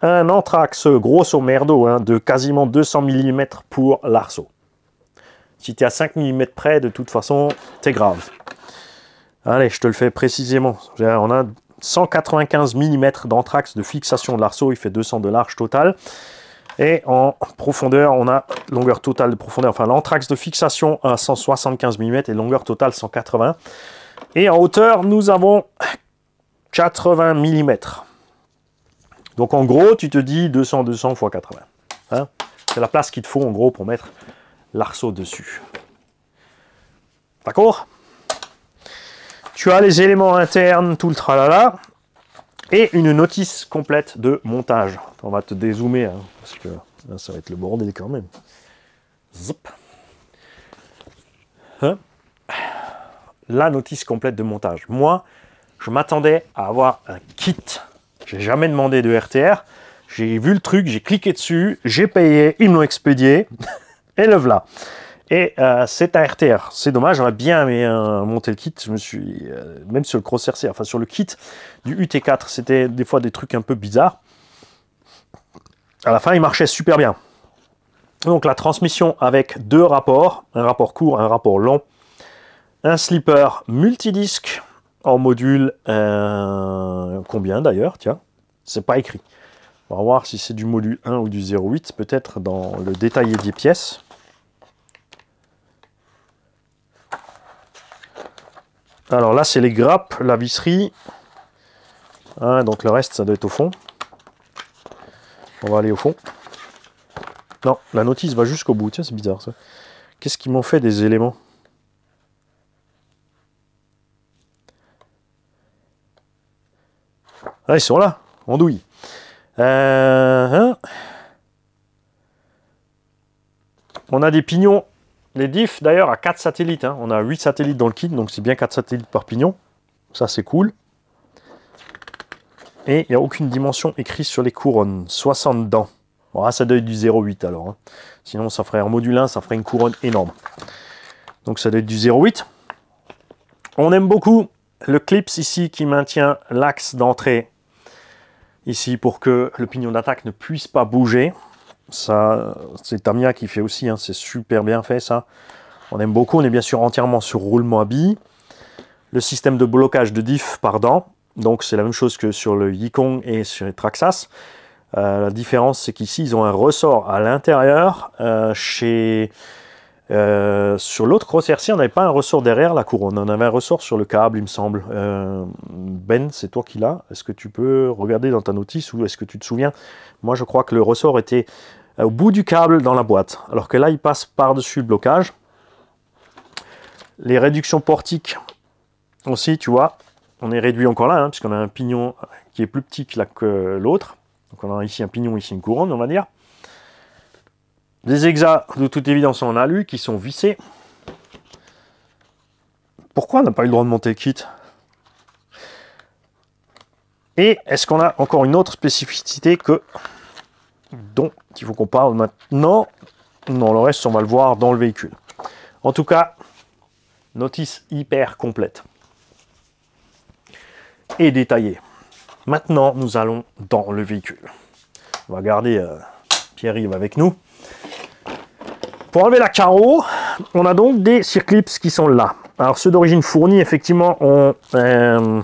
un anthrax grosso merdo hein, de quasiment 200 mm pour l'arceau. Si tu es à 5 mm près, de toute façon, t'es grave. Allez, je te le fais précisément. On a 195 mm d'anthrax de fixation de l'arceau, il fait 200 de large total. Et en profondeur, on a longueur totale de profondeur, enfin l'entraxe de fixation à 175 mm et longueur totale 180. Et en hauteur, nous avons 80 mm. Donc en gros, tu te dis 200, 200 x 80. C'est la place qu'il te faut en gros pour mettre l'arceau dessus. D'accord Tu as les éléments internes, tout le tralala et une notice complète de montage. On va te dézoomer, hein, parce que ça va être le bordel quand même. Zop. Hein? la notice complète de montage. Moi, je m'attendais à avoir un kit. J'ai jamais demandé de RTR. J'ai vu le truc, j'ai cliqué dessus, j'ai payé, ils m'ont expédié, et le voilà. Et euh, c'est un RTR. C'est dommage, j'aurais bien monté euh, monter le kit. Euh, même sur le Cross RC, enfin sur le kit du UT4, c'était des fois des trucs un peu bizarres. À la fin, il marchait super bien. Donc la transmission avec deux rapports, un rapport court, un rapport long, un slipper multidisque en module, combien d'ailleurs, tiens, c'est pas écrit. On va voir si c'est du module 1 ou du 0,8, peut-être dans le détaillé des pièces. Alors là, c'est les grappes, la visserie. Hein, donc le reste, ça doit être au fond. On va aller au fond. Non, la notice va jusqu'au bout. Tiens, c'est bizarre ça. Qu'est-ce qu'ils m'ont fait des éléments Ah, ils sont là, On douille. Euh, hein on a des pignons les diffs d'ailleurs à 4 satellites, hein. on a 8 satellites dans le kit, donc c'est bien 4 satellites par pignon, ça c'est cool. Et il n'y a aucune dimension écrite sur les couronnes, 60 dents. Bon, ça doit être du 0,8 alors. Hein. Sinon, ça ferait un module 1, ça ferait une couronne énorme. Donc, ça doit être du 0,8. On aime beaucoup le clips ici qui maintient l'axe d'entrée ici pour que le pignon d'attaque ne puisse pas bouger. Ça, c'est Tamia qui fait aussi, hein. c'est super bien fait ça. On aime beaucoup, on est bien sûr entièrement sur roulement à billes. Le système de blocage de diff par donc c'est la même chose que sur le Yikong et sur les Traxas. Euh, la différence c'est qu'ici ils ont un ressort à l'intérieur. Euh, chez euh, sur l'autre crosshair ci on n'avait pas un ressort derrière la couronne, on avait un ressort sur le câble, il me semble. Euh, ben, c'est toi qui l'as. Est-ce que tu peux regarder dans ta notice ou est-ce que tu te souviens Moi, je crois que le ressort était euh, au bout du câble dans la boîte, alors que là, il passe par-dessus le blocage. Les réductions portiques aussi, tu vois, on est réduit encore là, hein, puisqu'on a un pignon qui est plus petit que l'autre. Donc on a ici un pignon, ici une couronne, on va dire des hexas de toute évidence, en a qui sont vissés. Pourquoi on n'a pas eu le droit de monter le kit Et est-ce qu'on a encore une autre spécificité que dont il faut qu'on parle maintenant Non, le reste, on va le voir dans le véhicule. En tout cas, notice hyper complète et détaillée. Maintenant, nous allons dans le véhicule. On va garder euh, Pierre-Yves avec nous. Pour enlever la carreau, on a donc des circlips qui sont là. Alors ceux d'origine fournie, effectivement, ont euh,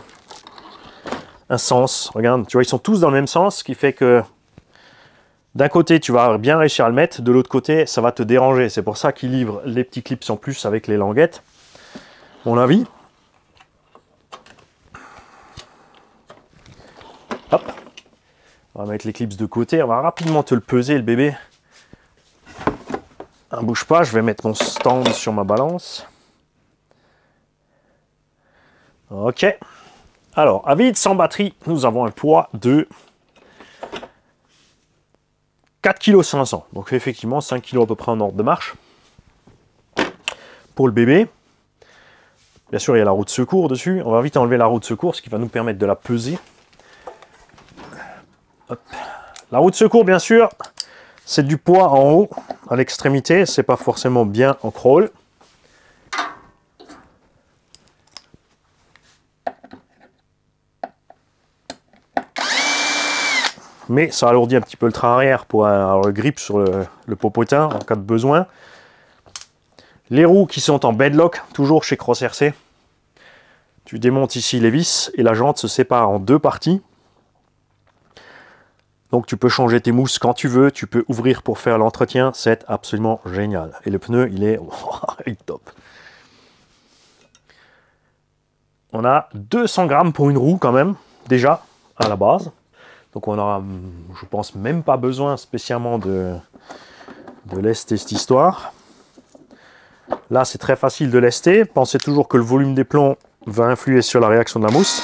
un sens. Regarde, tu vois, ils sont tous dans le même sens, ce qui fait que d'un côté, tu vas bien réussir à le mettre, de l'autre côté, ça va te déranger. C'est pour ça qu'ils livrent les petits clips en plus avec les languettes, mon avis. Hop, on va mettre les clips de côté, on va rapidement te le peser, le bébé. Un bouge pas, je vais mettre mon stand sur ma balance. Ok. Alors, à vide sans batterie, nous avons un poids de 4,5 kg. Donc effectivement, 5 kg à peu près en ordre de marche. Pour le bébé, bien sûr, il y a la roue de secours dessus. On va vite enlever la roue de secours, ce qui va nous permettre de la peser. La roue de secours, bien sûr, c'est du poids en haut, à l'extrémité, c'est pas forcément bien en crawl. Mais ça alourdit un petit peu le train arrière pour avoir le grip sur le, popotin en cas de besoin. Les roues qui sont en bedlock, toujours chez CrossRC Tu démontes ici les vis et la jante se sépare en deux parties donc tu peux changer tes mousses quand tu veux, tu peux ouvrir pour faire l'entretien, c'est absolument génial. Et le pneu, il est, top. On a 200 grammes pour une roue quand même, déjà, à la base. Donc on aura, je pense, même pas besoin spécialement de, de lester cette histoire. Là, c'est très facile de lester. Pensez toujours que le volume des plombs va influer sur la réaction de la mousse.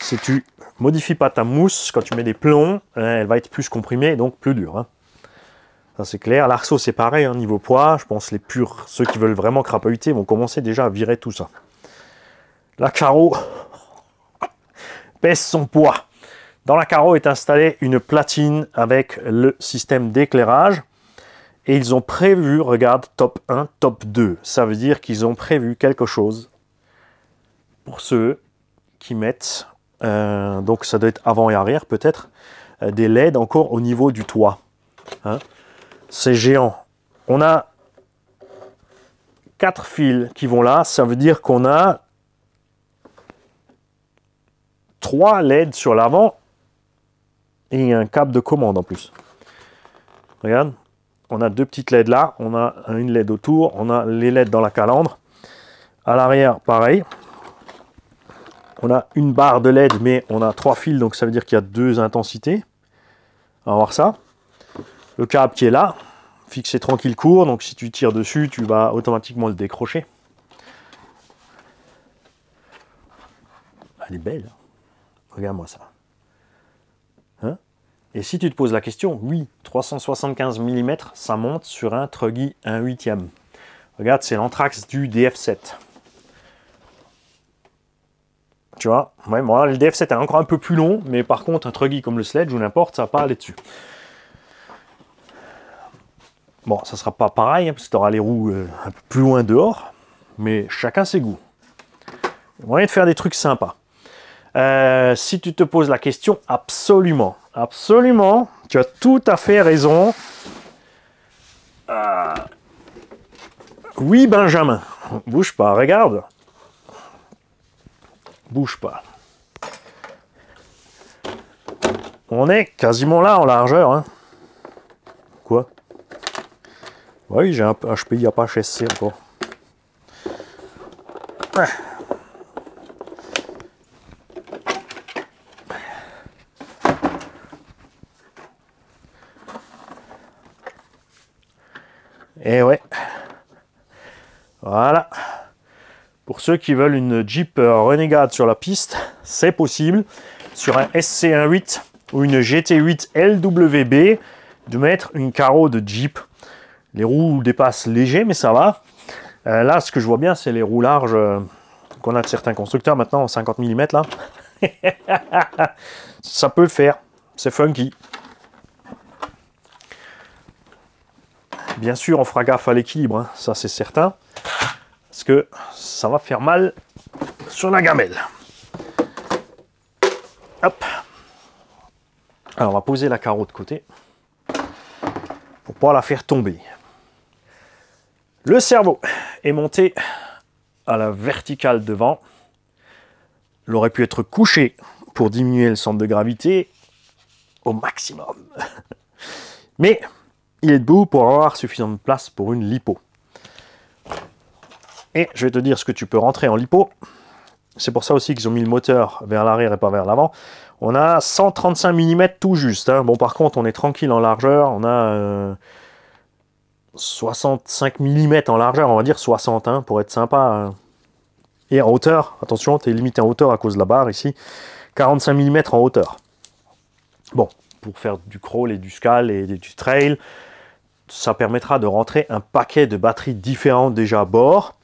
Si tu Modifie pas ta mousse quand tu mets des plombs, hein, elle va être plus comprimée, donc plus dure. Hein. Ça c'est clair. L'arceau c'est pareil, hein, niveau poids, je pense les purs, ceux qui veulent vraiment crapahuter vont commencer déjà à virer tout ça. La carreau pèse son poids. Dans la carreau est installée une platine avec le système d'éclairage. Et ils ont prévu, regarde, top 1, top 2. Ça veut dire qu'ils ont prévu quelque chose pour ceux qui mettent euh, donc ça doit être avant et arrière peut-être, euh, des LED encore au niveau du toit. Hein. C'est géant. On a quatre fils qui vont là, ça veut dire qu'on a trois LED sur l'avant et un câble de commande en plus. Regarde, on a deux petites LED là, on a une LED autour, on a les LED dans la calandre. À l'arrière, pareil on a une barre de LED, mais on a trois fils, donc ça veut dire qu'il y a deux intensités. On va voir ça. Le câble qui est là, fixé tranquille court, donc si tu tires dessus, tu vas automatiquement le décrocher. Elle est belle. Hein. Regarde-moi ça. Hein Et si tu te poses la question, oui, 375 mm, ça monte sur un Truggy 1 8 Regarde, c'est l'anthrax du DF7. Tu vois, moi, le DF7 est encore un peu plus long, mais par contre, un truggy comme le Sledge ou n'importe, ça va pas aller dessus. Bon, ça sera pas pareil, hein, parce que tu auras les roues euh, un peu plus loin dehors, mais chacun ses goûts. Moyen de faire des trucs sympas. Euh, si tu te poses la question, absolument, absolument, tu as tout à fait raison. Euh, oui, Benjamin, bouge pas, regarde bouge pas. On est quasiment là en largeur. Hein. Quoi Oui, j'ai un HPI pas pas encore. Eh Et ouais. Voilà. Pour ceux qui veulent une Jeep euh, Renegade sur la piste, c'est possible. Sur un SC18 ou une GT8 LWB, de mettre une carreau de Jeep. Les roues dépassent léger, mais ça va. Euh, là, ce que je vois bien, c'est les roues larges euh, qu'on a de certains constructeurs maintenant, 50 mm là. ça peut le faire. C'est funky. Bien sûr, on fera gaffe à l'équilibre, hein. ça c'est certain que ça va faire mal sur la gamelle. Hop. Alors on va poser la carreau de côté pour pouvoir la faire tomber. Le cerveau est monté à la verticale devant. Il aurait pu être couché pour diminuer le centre de gravité au maximum. Mais il est debout pour avoir suffisamment de place pour une lipo. Et je vais te dire ce que tu peux rentrer en lipo. C'est pour ça aussi qu'ils ont mis le moteur vers l'arrière et pas vers l'avant. On a 135 mm tout juste. Hein. Bon, par contre, on est tranquille en largeur. On a 65 euh, mm en largeur, on va dire 60 hein, pour être sympa. Hein. Et en hauteur, attention, tu es limité en hauteur à cause de la barre ici. 45 mm en hauteur. Bon, pour faire du crawl et du scal et du trail, ça permettra de rentrer un paquet de batteries différentes déjà à bord.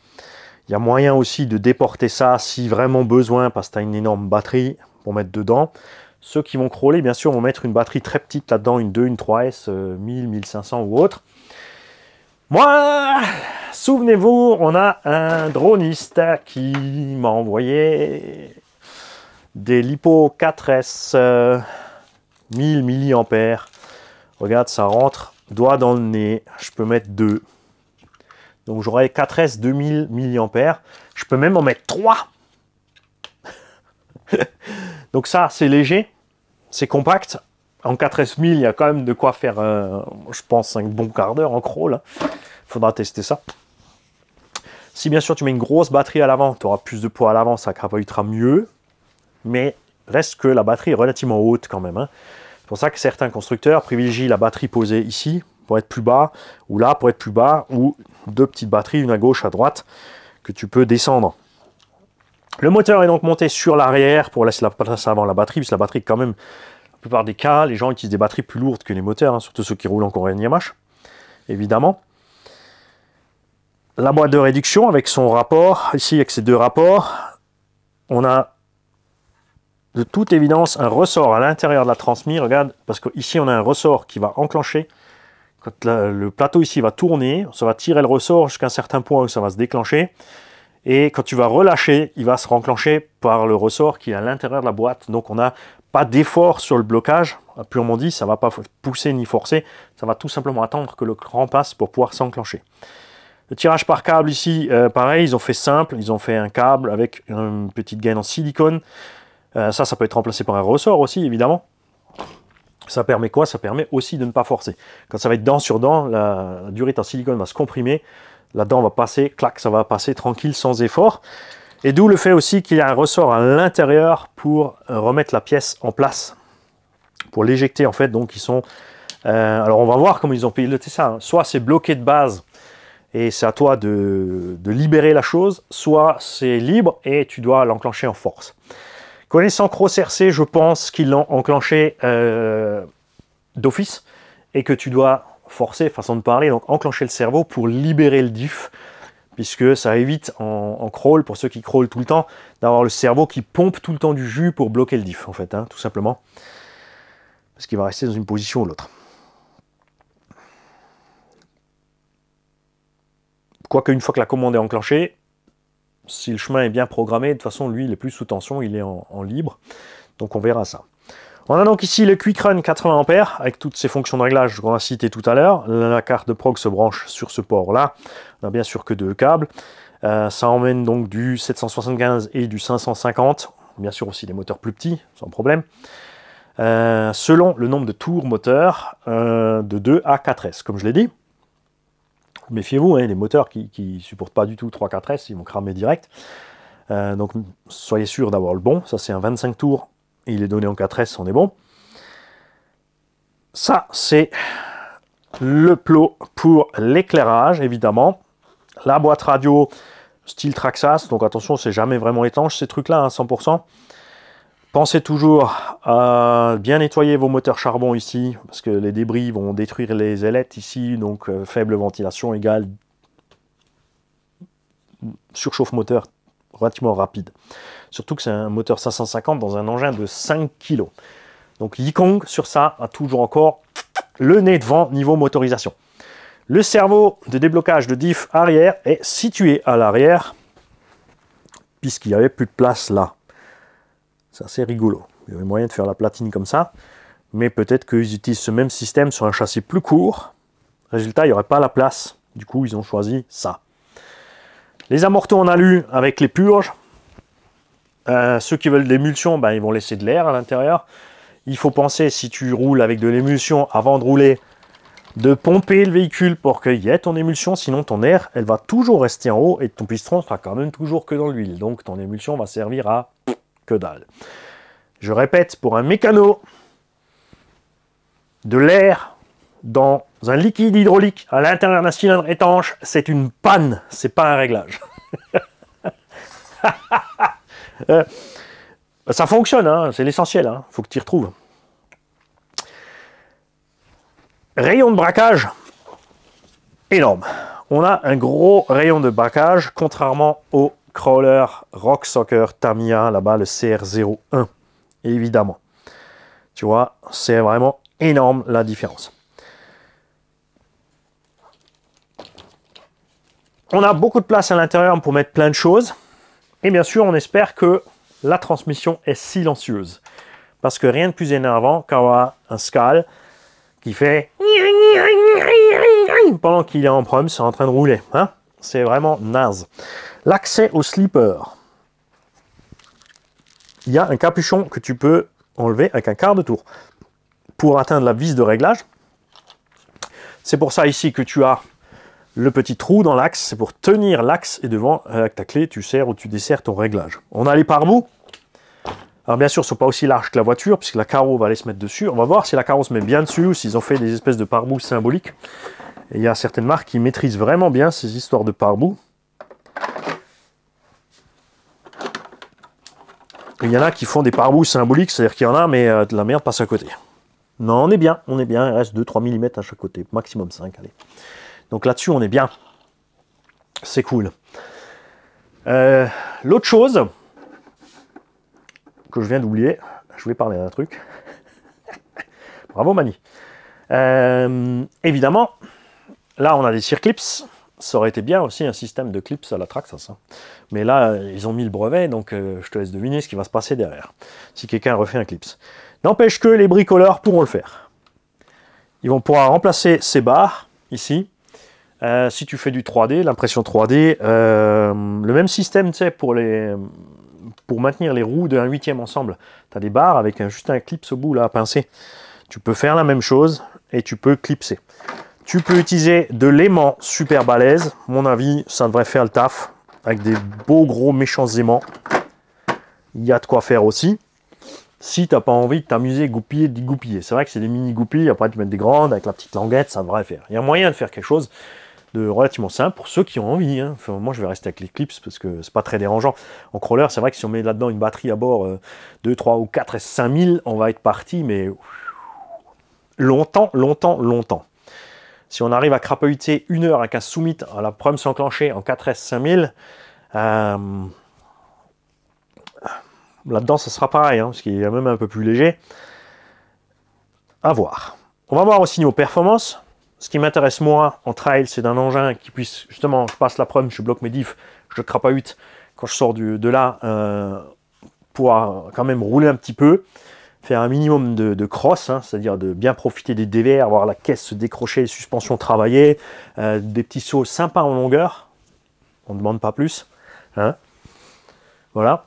Il y a moyen aussi de déporter ça si vraiment besoin, parce que tu as une énorme batterie pour mettre dedans. Ceux qui vont crawler, bien sûr, vont mettre une batterie très petite là-dedans, une 2, une 3S, 1000, 1500 ou autre. Moi, souvenez-vous, on a un droniste qui m'a envoyé des LiPo 4S 1000 mAh. Regarde, ça rentre doigt dans le nez. Je peux mettre deux. Donc j'aurai 4S 2000 mAh. Je peux même en mettre 3. Donc ça, c'est léger, c'est compact. En 4S 1000, il y a quand même de quoi faire, je pense, un bon quart d'heure en crawl. Il hein. faudra tester ça. Si bien sûr tu mets une grosse batterie à l'avant, tu auras plus de poids à l'avant, ça crapahutera mieux. Mais reste que la batterie est relativement haute quand même. Hein. C'est pour ça que certains constructeurs privilégient la batterie posée ici pour être plus bas, ou là pour être plus bas, ou deux petites batteries, une à gauche, à droite, que tu peux descendre. Le moteur est donc monté sur l'arrière pour laisser la place avant la batterie, puisque la batterie quand même, la plupart des cas, les gens utilisent des batteries plus lourdes que les moteurs, hein, surtout ceux qui roulent encore en Yamaha évidemment. La boîte de réduction avec son rapport, ici avec ses deux rapports, on a de toute évidence un ressort à l'intérieur de la transmise, regarde, parce qu'ici on a un ressort qui va enclencher le plateau ici va tourner, ça va tirer le ressort jusqu'à un certain point où ça va se déclencher. Et quand tu vas relâcher, il va se renclencher par le ressort qui est à l'intérieur de la boîte. Donc on n'a pas d'effort sur le blocage. purement dit, ça ne va pas pousser ni forcer. Ça va tout simplement attendre que le cran passe pour pouvoir s'enclencher. Le tirage par câble ici, euh, pareil, ils ont fait simple. Ils ont fait un câble avec une petite gaine en silicone. Euh, ça, ça peut être remplacé par un ressort aussi, évidemment ça permet quoi Ça permet aussi de ne pas forcer. Quand ça va être dent sur dent, la, durée durite en silicone va se comprimer, la dent va passer, clac, ça va passer tranquille, sans effort. Et d'où le fait aussi qu'il y a un ressort à l'intérieur pour euh, remettre la pièce en place, pour l'éjecter en fait. Donc ils sont... Euh, alors on va voir comment ils ont piloté ça. Hein. Soit c'est bloqué de base et c'est à toi de libérer la chose, soit c'est libre et tu dois l'enclencher en force. Connaissant CrossRC, je pense qu'ils l'ont enclenché euh, d'office et que tu dois forcer, façon de parler, donc enclencher le cerveau pour libérer le diff, puisque ça évite en, crawl, pour ceux qui crawlent tout le temps, d'avoir le cerveau qui pompe tout le temps du jus pour bloquer le diff, en fait, hein, tout simplement. Parce qu'il va rester dans une position ou l'autre. Quoique une fois que la commande est enclenchée, si le chemin est bien programmé, de toute façon, lui, il est plus sous tension, il est en, libre. Donc on verra ça. On a donc ici le Quick Run 80A avec toutes ses fonctions de réglage qu'on a citées tout à l'heure. La carte de prog se branche sur ce port-là. On n'a bien sûr que deux câbles. Euh, ça emmène donc du 775 et du 550. Bien sûr aussi des moteurs plus petits, sans problème. Euh, selon le nombre de tours moteur euh, de 2 à 4S, comme je l'ai dit. Méfiez-vous, hein, les moteurs qui ne supportent pas du tout 3 4 s ils vont cramer direct. Euh, donc soyez sûr d'avoir le bon. Ça, c'est un 25 tours. Il est donné en 4S, on est bon. Ça, c'est le plot pour l'éclairage, évidemment. La boîte radio style Traxas. Donc attention, c'est jamais vraiment étanche ces trucs-là, à hein, 100%. Pensez toujours à bien nettoyer vos moteurs charbon ici, parce que les débris vont détruire les ailettes ici, donc euh, faible ventilation égale surchauffe moteur relativement rapide. Surtout que c'est un moteur 550 dans un engin de 5 kg. Donc Yikong, sur ça, a toujours encore le nez devant niveau motorisation. Le cerveau de déblocage de diff arrière est situé à l'arrière, puisqu'il n'y avait plus de place là. C'est assez rigolo. Il y avait moyen de faire la platine comme ça. Mais peut-être qu'ils utilisent ce même système sur un châssis plus court. Résultat, il n'y aurait pas la place. Du coup, ils ont choisi ça. Les amortons en alu avec les purges. Euh, ceux qui veulent de l'émulsion, ben, ils vont laisser de l'air à l'intérieur. Il faut penser, si tu roules avec de l'émulsion avant de rouler, de pomper le véhicule pour qu'il y ait ton émulsion, sinon ton air, elle va toujours rester en haut et ton piston sera quand même toujours que dans l'huile. Donc ton émulsion va servir à que dalle. Je répète, pour un mécano, de l'air dans un liquide hydraulique à l'intérieur d'un cylindre étanche, c'est une panne, c'est pas un réglage. Euh, bah, ça fonctionne, hein, c'est l'essentiel, il hein, faut que tu y retrouves. Rayon de braquage, énorme. On a un gros rayon de braquage, contrairement au Crawler, Rock Soccer, Tamiya, là-bas le CR01, évidemment. Tu vois, c'est vraiment énorme la différence. On a beaucoup de place à l'intérieur pour mettre plein de choses. Et bien sûr, on espère que la transmission est silencieuse. Parce que rien de plus énervant qu'avoir un scal qui fait pendant qu'il est en prom, c'est en train de rouler. Hein c'est vraiment naze. L'accès au slipper. Il y a un capuchon que tu peux enlever avec un quart de tour pour atteindre la vis de réglage. C'est pour ça ici que tu as le petit trou dans l'axe, c'est pour tenir l'axe et devant, avec ta clé, tu serres ou tu desserres ton réglage. On a les pare Alors bien sûr, ils ne sont pas aussi larges que la voiture, puisque la carreau va aller se mettre dessus. On va voir si la carreau se met bien dessus ou s'ils ont fait des espèces de pare symboliques il y a certaines marques qui maîtrisent vraiment bien ces histoires de pare Il y en a qui font des pare symboliques, c'est-à-dire qu'il y en a, mais euh, de la merde passe à côté. Non, on est bien, on est bien, il reste 2-3 mm à chaque côté, maximum 5, allez. Donc là-dessus, on est bien. C'est cool. Euh, l'autre chose que je viens d'oublier, je vais parler d'un truc. Bravo Mani. Euh, évidemment, Là, on a des circlips. Ça aurait été bien aussi un système de clips à la Traxxas. ça. Mais là, ils ont mis le brevet, donc euh, je te laisse deviner ce qui va se passer derrière, si quelqu'un refait un clips. N'empêche que les bricoleurs pourront le faire. Ils vont pouvoir remplacer ces barres, ici. Euh, si tu fais du 3D, l'impression 3D, euh, le même système, tu sais, pour les, pour maintenir les roues d'un huitième ensemble. Tu as des barres avec juste un clips au bout là à pincer. Tu peux faire la même chose et tu peux clipser. Tu peux utiliser de l'aimant super balèze. Mon avis, ça devrait faire le taf. Avec des beaux gros méchants aimants. Il y a de quoi faire aussi. Si t'as pas envie de t'amuser, goupiller, goupiller. C'est vrai que c'est des mini goupilles. Après, tu mets des grandes avec la petite languette. Ça devrait faire. Il y a moyen de faire quelque chose de relativement simple pour ceux qui ont envie. Hein. moi, je vais rester avec les clips parce que c'est pas très dérangeant. En crawler, c'est vrai que si on met là-dedans une batterie à bord, 2, euh, 3 ou 4 et 5000, on va être parti, mais longtemps, longtemps, longtemps. Si on arrive à crapahuter une heure avec un Summit, à la preuve s'enclencher en 4S 5000, euh, là-dedans, ça sera pareil, hein, parce qu'il est même un peu plus léger. À voir. On va voir aussi nos performances. Ce qui m'intéresse moi en trail, c'est d'un engin qui puisse, justement, je passe la preuve, je bloque mes diffs, je crapahute quand je sors de là, euh, pour quand même rouler un petit peu faire un minimum de, de cross, hein, c'est-à-dire de bien profiter des DVR, voir la caisse se décrocher, les suspensions travailler euh, des petits sauts sympas en longueur, on ne demande pas plus. Hein. Voilà.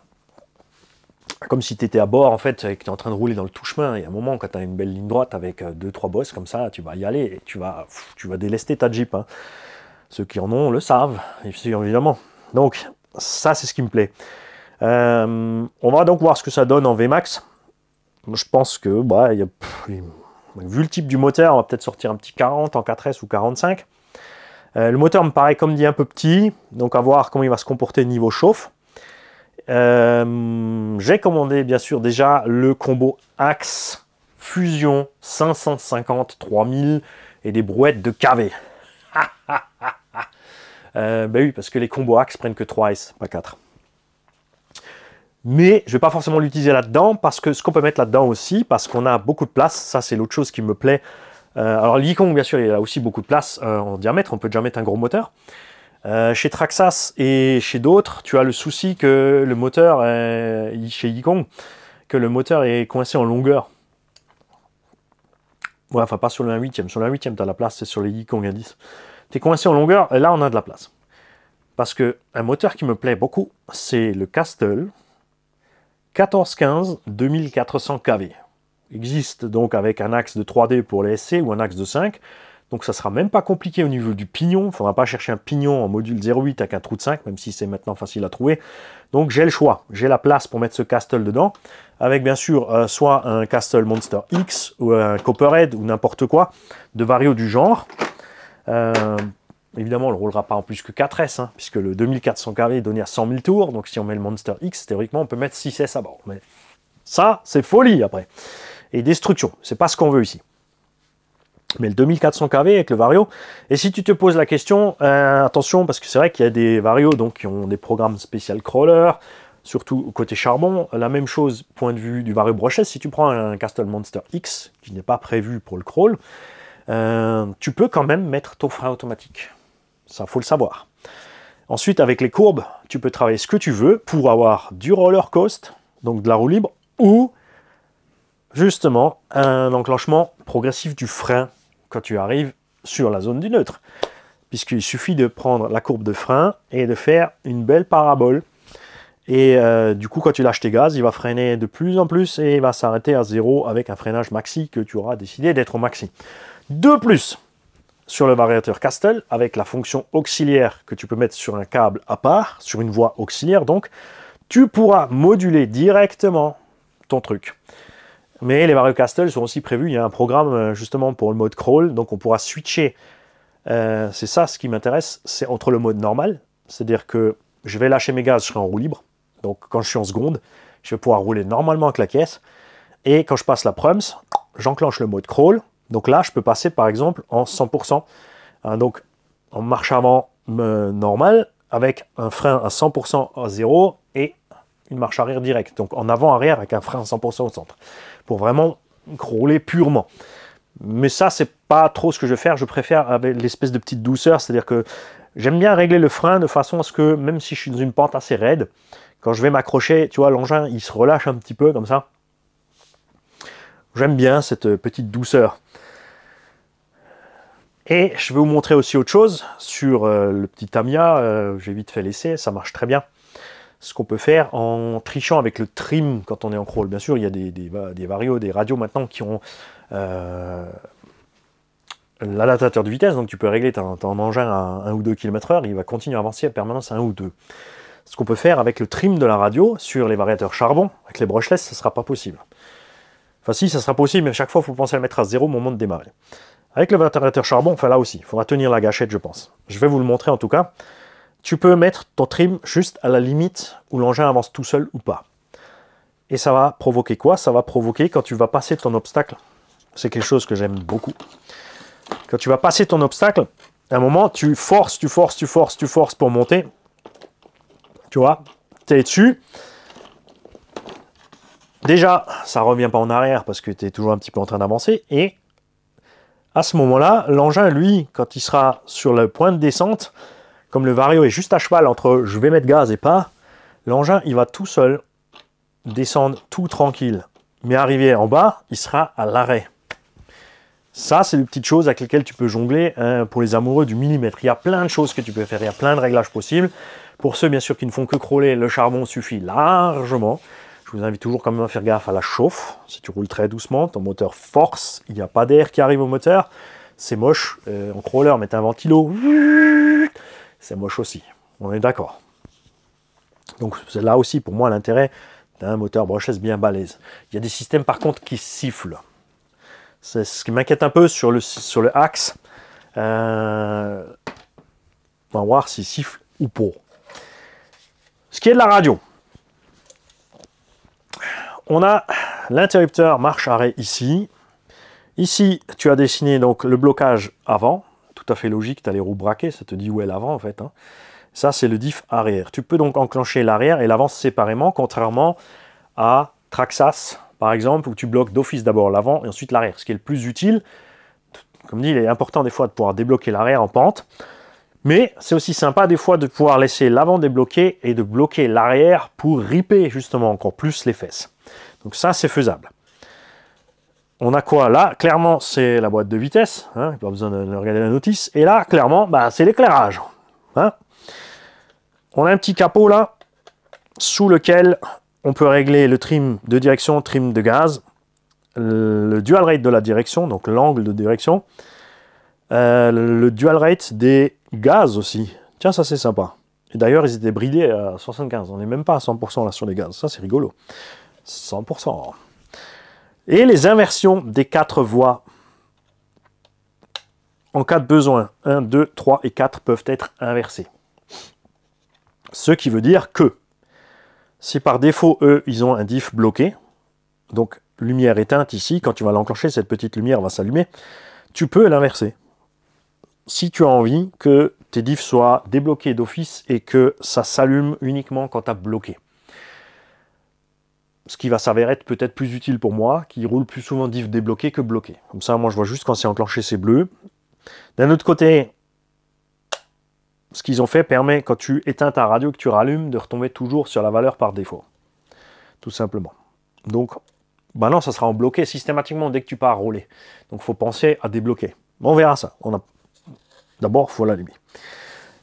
Comme si tu étais à bord en fait et que tu es en train de rouler dans le tout Il Et à un moment, quand tu as une belle ligne droite avec euh, deux trois bosses comme ça, tu vas y aller tu vas, tu vas délester ta Jeep. Hein. Ceux qui en ont le savent, évidemment. Donc, ça, c'est ce qui me plaît. Euh, on va donc voir ce que ça donne en VMAX je pense que, bah, vu le type du moteur, on va peut-être sortir un petit 40 en 4S ou 45. Euh, le moteur me paraît, comme dit, un peu petit, donc à voir comment il va se comporter niveau chauffe. Euh, j'ai commandé, bien sûr, déjà le combo Axe Fusion 550 3000 et des brouettes de KV. Euh, ben bah oui, parce que les combos Axe prennent que 3S, pas 4 mais je ne vais pas forcément l'utiliser là-dedans parce que ce qu'on peut mettre là-dedans aussi, parce qu'on a beaucoup de place, ça c'est l'autre chose qui me plaît. Euh, alors l'Icon, bien sûr, il a aussi beaucoup de place euh, en diamètre, on peut déjà mettre un gros moteur. Euh, chez Traxas et chez d'autres, tu as le souci que le moteur, chez Yikong, que le moteur est coincé en longueur. Ouais, enfin pas sur le 1 sur le 1 8 tu as la place, c'est sur les kong 10. Tu es coincé en longueur, et là on a de la place. Parce que un moteur qui me plaît beaucoup, c'est le Castle, 14-15, 2400 kV. Existe donc avec un axe de 3D pour les SC ou un axe de 5. Donc ça sera même pas compliqué au niveau du pignon. Il faudra pas chercher un pignon en module 0,8 avec un trou de 5, même si c'est maintenant facile à trouver. Donc j'ai le choix. J'ai la place pour mettre ce castle dedans. Avec bien sûr euh, soit un castle Monster X ou un Copperhead ou n'importe quoi de vario du genre. Euh, Évidemment, on ne roulera pas en plus que 4S, hein, puisque le 2400 carré est donné à 100 000 tours, donc si on met le Monster X, théoriquement, on peut mettre 6S à bord. Mais ça, c'est folie après. Et destruction, c'est pas ce qu'on veut ici. Mais le 2400 kV avec le Vario. Et si tu te poses la question, euh, attention, parce que c'est vrai qu'il y a des Vario donc, qui ont des programmes spécial crawler, surtout côté charbon. La même chose, point de vue du Vario Brochet, si tu prends un Castle Monster X, qui n'est pas prévu pour le crawl, euh, tu peux quand même mettre ton frein automatique. Ça, faut le savoir. Ensuite, avec les courbes, tu peux travailler ce que tu veux pour avoir du roller cost, donc de la roue libre, ou justement un enclenchement progressif du frein quand tu arrives sur la zone du neutre. Puisqu'il suffit de prendre la courbe de frein et de faire une belle parabole. Et euh, du coup, quand tu lâches tes gaz, il va freiner de plus en plus et il va s'arrêter à zéro avec un freinage maxi que tu auras décidé d'être au maxi. De plus, sur le variateur Castle avec la fonction auxiliaire que tu peux mettre sur un câble à part, sur une voie auxiliaire donc, tu pourras moduler directement ton truc. Mais les variateurs Castle sont aussi prévus, il y a un programme euh, justement pour le mode crawl, donc on pourra switcher. Euh, c'est ça ce qui m'intéresse, c'est entre le mode normal, c'est-à-dire que je vais lâcher mes gaz, je serai en roue libre, donc quand je suis en seconde, je vais pouvoir rouler normalement avec la caisse, et quand je passe la prums, j'enclenche le mode crawl, donc là, je peux passer par exemple en 100%. Hein, donc en marche avant euh, normale, avec un frein à 100% à 0 et une marche arrière directe. Donc en avant-arrière avec un frein à 100% au centre. Pour vraiment rouler purement. Mais ça, c'est pas trop ce que je vais faire. Je préfère avec l'espèce de petite douceur. C'est-à-dire que j'aime bien régler le frein de façon à ce que, même si je suis dans une pente assez raide, quand je vais m'accrocher, tu vois, l'engin, il se relâche un petit peu comme ça. J'aime bien cette petite douceur. Et je vais vous montrer aussi autre chose sur euh, le petit Tamiya. Euh, j'ai vite fait l'essai, ça marche très bien. Ce qu'on peut faire en trichant avec le trim quand on est en crawl. Bien sûr, il y a des, des, des varios, des radios maintenant qui ont euh, l'adaptateur de vitesse. Donc tu peux régler ton, engin à 1 ou 2 km heure. Il va continuer à avancer à permanence à 1 ou 2. Ce qu'on peut faire avec le trim de la radio sur les variateurs charbon, avec les brushless, ce ne sera pas possible. Enfin si, ça sera possible, mais à chaque fois, il faut penser à le mettre à zéro au moment de démarrer. Avec le ventilateur charbon, enfin là aussi, il faudra tenir la gâchette, je pense. Je vais vous le montrer en tout cas. Tu peux mettre ton trim juste à la limite où l'engin avance tout seul ou pas. Et ça va provoquer quoi Ça va provoquer quand tu vas passer ton obstacle. C'est quelque chose que j'aime beaucoup. Quand tu vas passer ton obstacle, à un moment, tu forces, tu forces, tu forces, tu forces pour monter. Tu vois Tu es dessus. Déjà, ça revient pas en arrière parce que tu es toujours un petit peu en train d'avancer. Et à ce moment-là, l'engin, lui, quand il sera sur le point de descente, comme le Vario est juste à cheval entre je vais mettre gaz et pas, l'engin, il va tout seul descendre tout tranquille. Mais arrivé en bas, il sera à l'arrêt. Ça, c'est des petites choses avec lesquelles tu peux jongler hein, pour les amoureux du millimètre. Il y a plein de choses que tu peux faire, il y a plein de réglages possibles. Pour ceux, bien sûr, qui ne font que crawler, le charbon suffit largement. Je vous invite toujours quand même à faire gaffe à la chauffe. Si tu roules très doucement, ton moteur force, il n'y a pas d'air qui arrive au moteur. C'est moche. Euh, en crawler, met un ventilo, c'est moche aussi. On est d'accord. Donc c'est là aussi pour moi l'intérêt d'un moteur brochesse bien balèze. Il y a des systèmes par contre qui sifflent. C'est ce qui m'inquiète un peu sur le, sur le axe. Euh, on va voir s'il siffle ou pas. Ce qui est de la radio on a l'interrupteur marche arrêt ici. Ici, tu as dessiné donc le blocage avant. Tout à fait logique, tu as les roues braquées, ça te dit où est l'avant en fait. Hein. Ça, c'est le diff arrière. Tu peux donc enclencher l'arrière et l'avant séparément, contrairement à Traxas, par exemple, où tu bloques d'office d'abord l'avant et ensuite l'arrière, ce qui est le plus utile. Comme dit, il est important des fois de pouvoir débloquer l'arrière en pente. Mais c'est aussi sympa des fois de pouvoir laisser l'avant débloquer et de bloquer l'arrière pour ripper justement encore plus les fesses. Donc ça, c'est faisable. On a quoi là Clairement, c'est la boîte de vitesse, hein, pas besoin de regarder la notice. Et là, clairement, bah, c'est l'éclairage. Hein. On a un petit capot là, sous lequel on peut régler le trim de direction, trim de gaz, le dual rate de la direction, donc l'angle de direction, euh, le dual rate des gaz aussi. Tiens, ça c'est sympa. Et d'ailleurs, ils étaient bridés à 75. On n'est même pas à 100% là sur les gaz. Ça, c'est rigolo. 100%. Et les inversions des quatre voies en cas de besoin. 1, 2, 3 et 4 peuvent être inversées. Ce qui veut dire que si par défaut, eux, ils ont un diff bloqué, donc lumière éteinte ici, quand tu vas l'enclencher, cette petite lumière va s'allumer, tu peux l'inverser. Si tu as envie que tes diffs soient débloqués d'office et que ça s'allume uniquement quand tu as bloqué ce qui va s'avérer être peut-être plus utile pour moi, qui roule plus souvent diff débloqué que bloqué. Comme ça, moi, je vois juste quand c'est enclenché, c'est bleu. D'un autre côté, ce qu'ils ont fait permet, quand tu éteins ta radio, que tu rallumes, de retomber toujours sur la valeur par défaut. Tout simplement. Donc, ben non, ça sera en bloqué systématiquement dès que tu pars rouler. Donc, faut penser à débloquer. On verra ça. On a... D'abord, il faut l'allumer.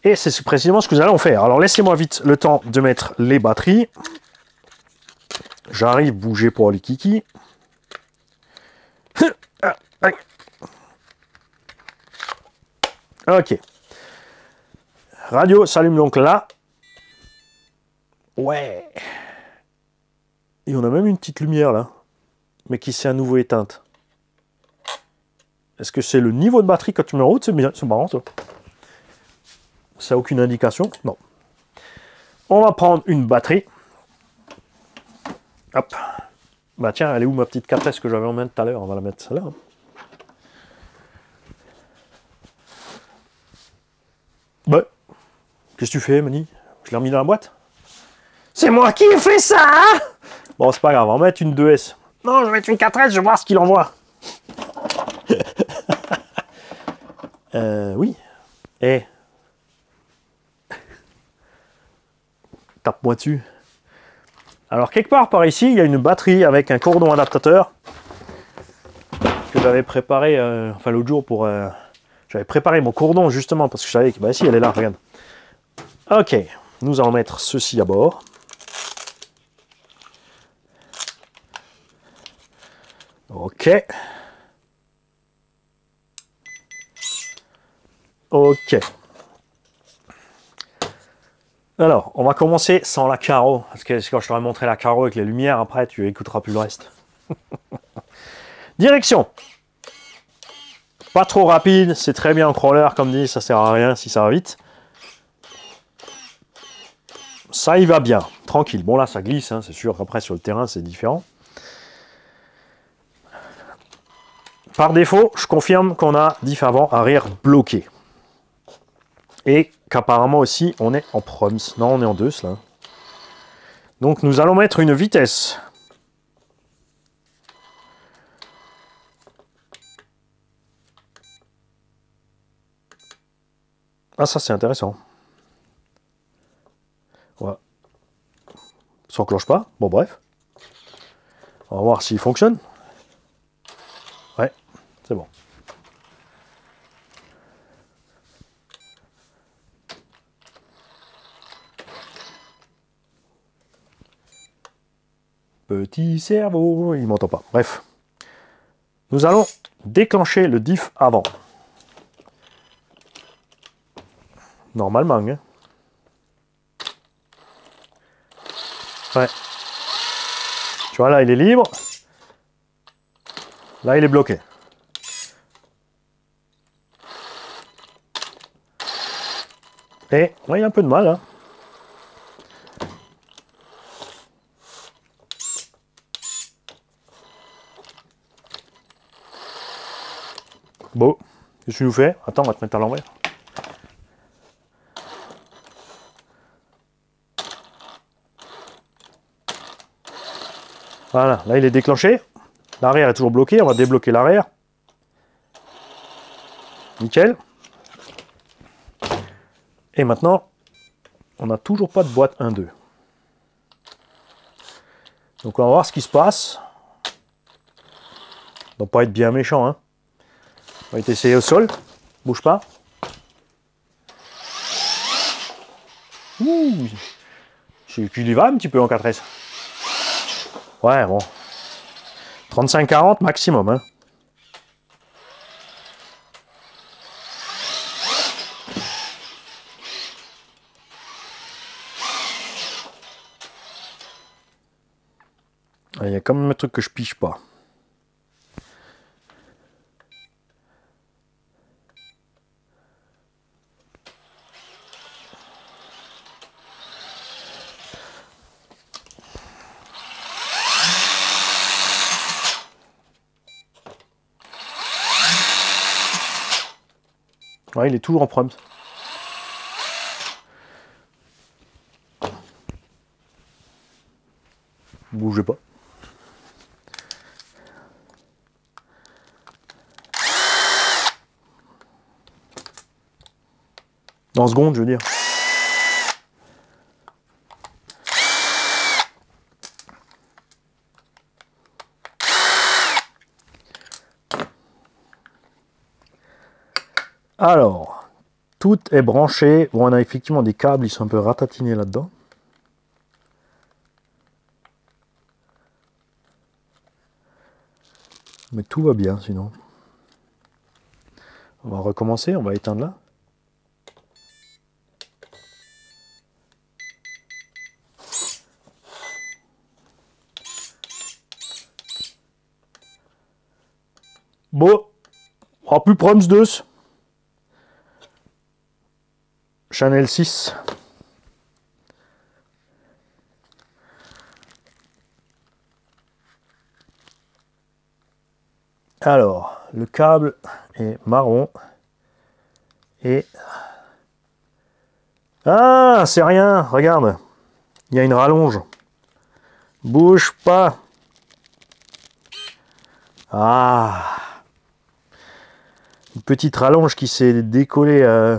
Et c'est précisément ce que nous allons faire. Alors, laissez-moi vite le temps de mettre les batteries. J'arrive bouger pour aller kiki. Ok. Radio s'allume donc là. Ouais. Et on a même une petite lumière là, mais qui s'est à nouveau éteinte. Est-ce que c'est le niveau de batterie quand tu mets en route C'est c'est marrant ça. Ça n'a aucune indication Non. On va prendre une batterie. Hop. Bah tiens, elle est où ma petite 4S que j'avais en main tout à l'heure On va la mettre là. Hein. Bah, qu'est-ce que tu fais, Mani Je l'ai remis dans la boîte C'est moi qui ai fait ça hein? Bon, c'est pas grave, on va mettre une 2S. Non, je vais mettre une 4S, je vais voir ce qu'il envoie. euh, oui. Eh. Tape-moi dessus. Alors quelque part par ici, il y a une batterie avec un cordon adaptateur que j'avais préparé, euh, enfin l'autre jour pour... Euh, j'avais préparé mon cordon justement parce que je savais que... Bah si, elle est là, regarde. Ok, nous allons mettre ceci à bord. Ok. Ok. Alors, on va commencer sans la carreau, parce que quand je t'aurai montré la carreau avec les lumières, après tu écouteras plus le reste. Direction Pas trop rapide, c'est très bien en crawler, comme dit, ça sert à rien si ça va vite. Ça y va bien, tranquille. Bon là, ça glisse, hein, c'est sûr, après sur le terrain, c'est différent. Par défaut, je confirme qu'on a diff avant arrière bloqué. Et apparemment aussi, on est en proms. Non, on est en deux, là. Donc nous allons mettre une vitesse. Ah, ça, c'est intéressant. Ouais. Ça enclenche pas. Bon, bref. On va voir s'il fonctionne. Ouais, c'est bon. Petit cerveau, il m'entend pas. Bref. Nous allons déclencher le diff avant. Normalement. Hein. Ouais. Tu vois, là, il est libre. Là, il est bloqué. Et, ouais, il a un peu de mal, hein. tu nous fais Attends, on va te mettre à l'envers. Voilà, là il est déclenché. L'arrière est toujours bloqué, on va débloquer l'arrière. Nickel. Et maintenant, on n'a toujours pas de boîte 1-2. Donc on va voir ce qui se passe. On pas être bien méchant. Hein. On va essayer au sol. Bouge pas. Ouh, qu'il y va un petit peu en 4S. Ouais, bon. 35-40 maximum. Hein. Il y a quand même un truc que je piche pas. il est toujours en prompt. Bougez pas. Dans seconde, je veux dire. Alors, tout est branché. on a effectivement des câbles, ils sont un peu ratatinés là-dedans. Mais tout va bien sinon. On va recommencer, on va éteindre là. Bon, n'a plus proms ce Chanel 6. Alors, le câble est marron. Et... Ah, c'est rien, regarde. Il y a une rallonge. Bouge pas. Ah. Une petite rallonge qui s'est décollée. Euh,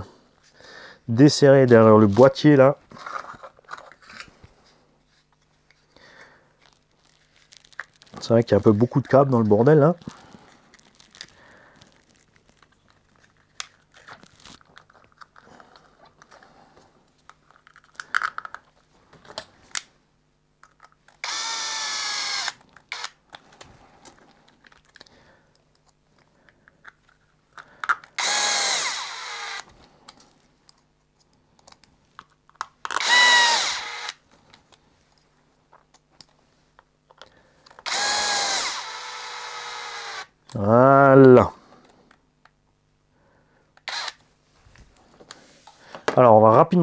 desserrer derrière le boîtier là. C'est vrai qu'il y a un peu beaucoup de câbles dans le bordel là.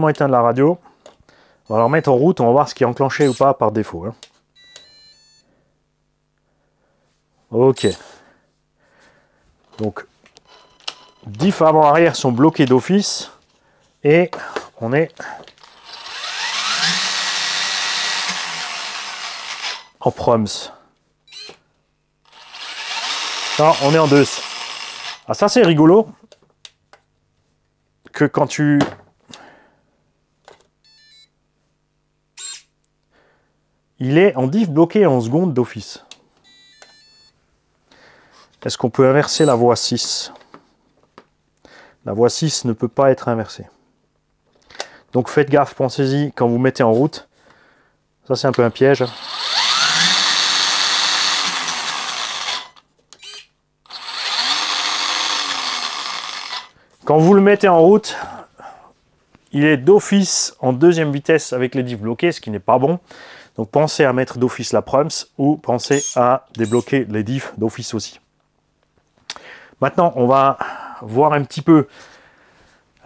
éteindre la radio. On va la mettre en route, on va voir ce qui est enclenché ou pas par défaut. Hein. Ok. Donc, 10 avant-arrière sont bloqués d'office. Et on est en proms. Non, ah, on est en deux. Ah, ça, c'est rigolo que quand tu il est en diff bloqué en seconde d'office. Est-ce qu'on peut inverser la voie 6 La voie 6 ne peut pas être inversée. Donc faites gaffe, pensez-y quand vous mettez en route. Ça c'est un peu un piège. Quand vous le mettez en route, il est d'office en deuxième vitesse avec les diff bloqués, ce qui n'est pas bon. Donc pensez à mettre d'office la PROMS ou pensez à débloquer les diffs d'office aussi. Maintenant, on va voir un petit peu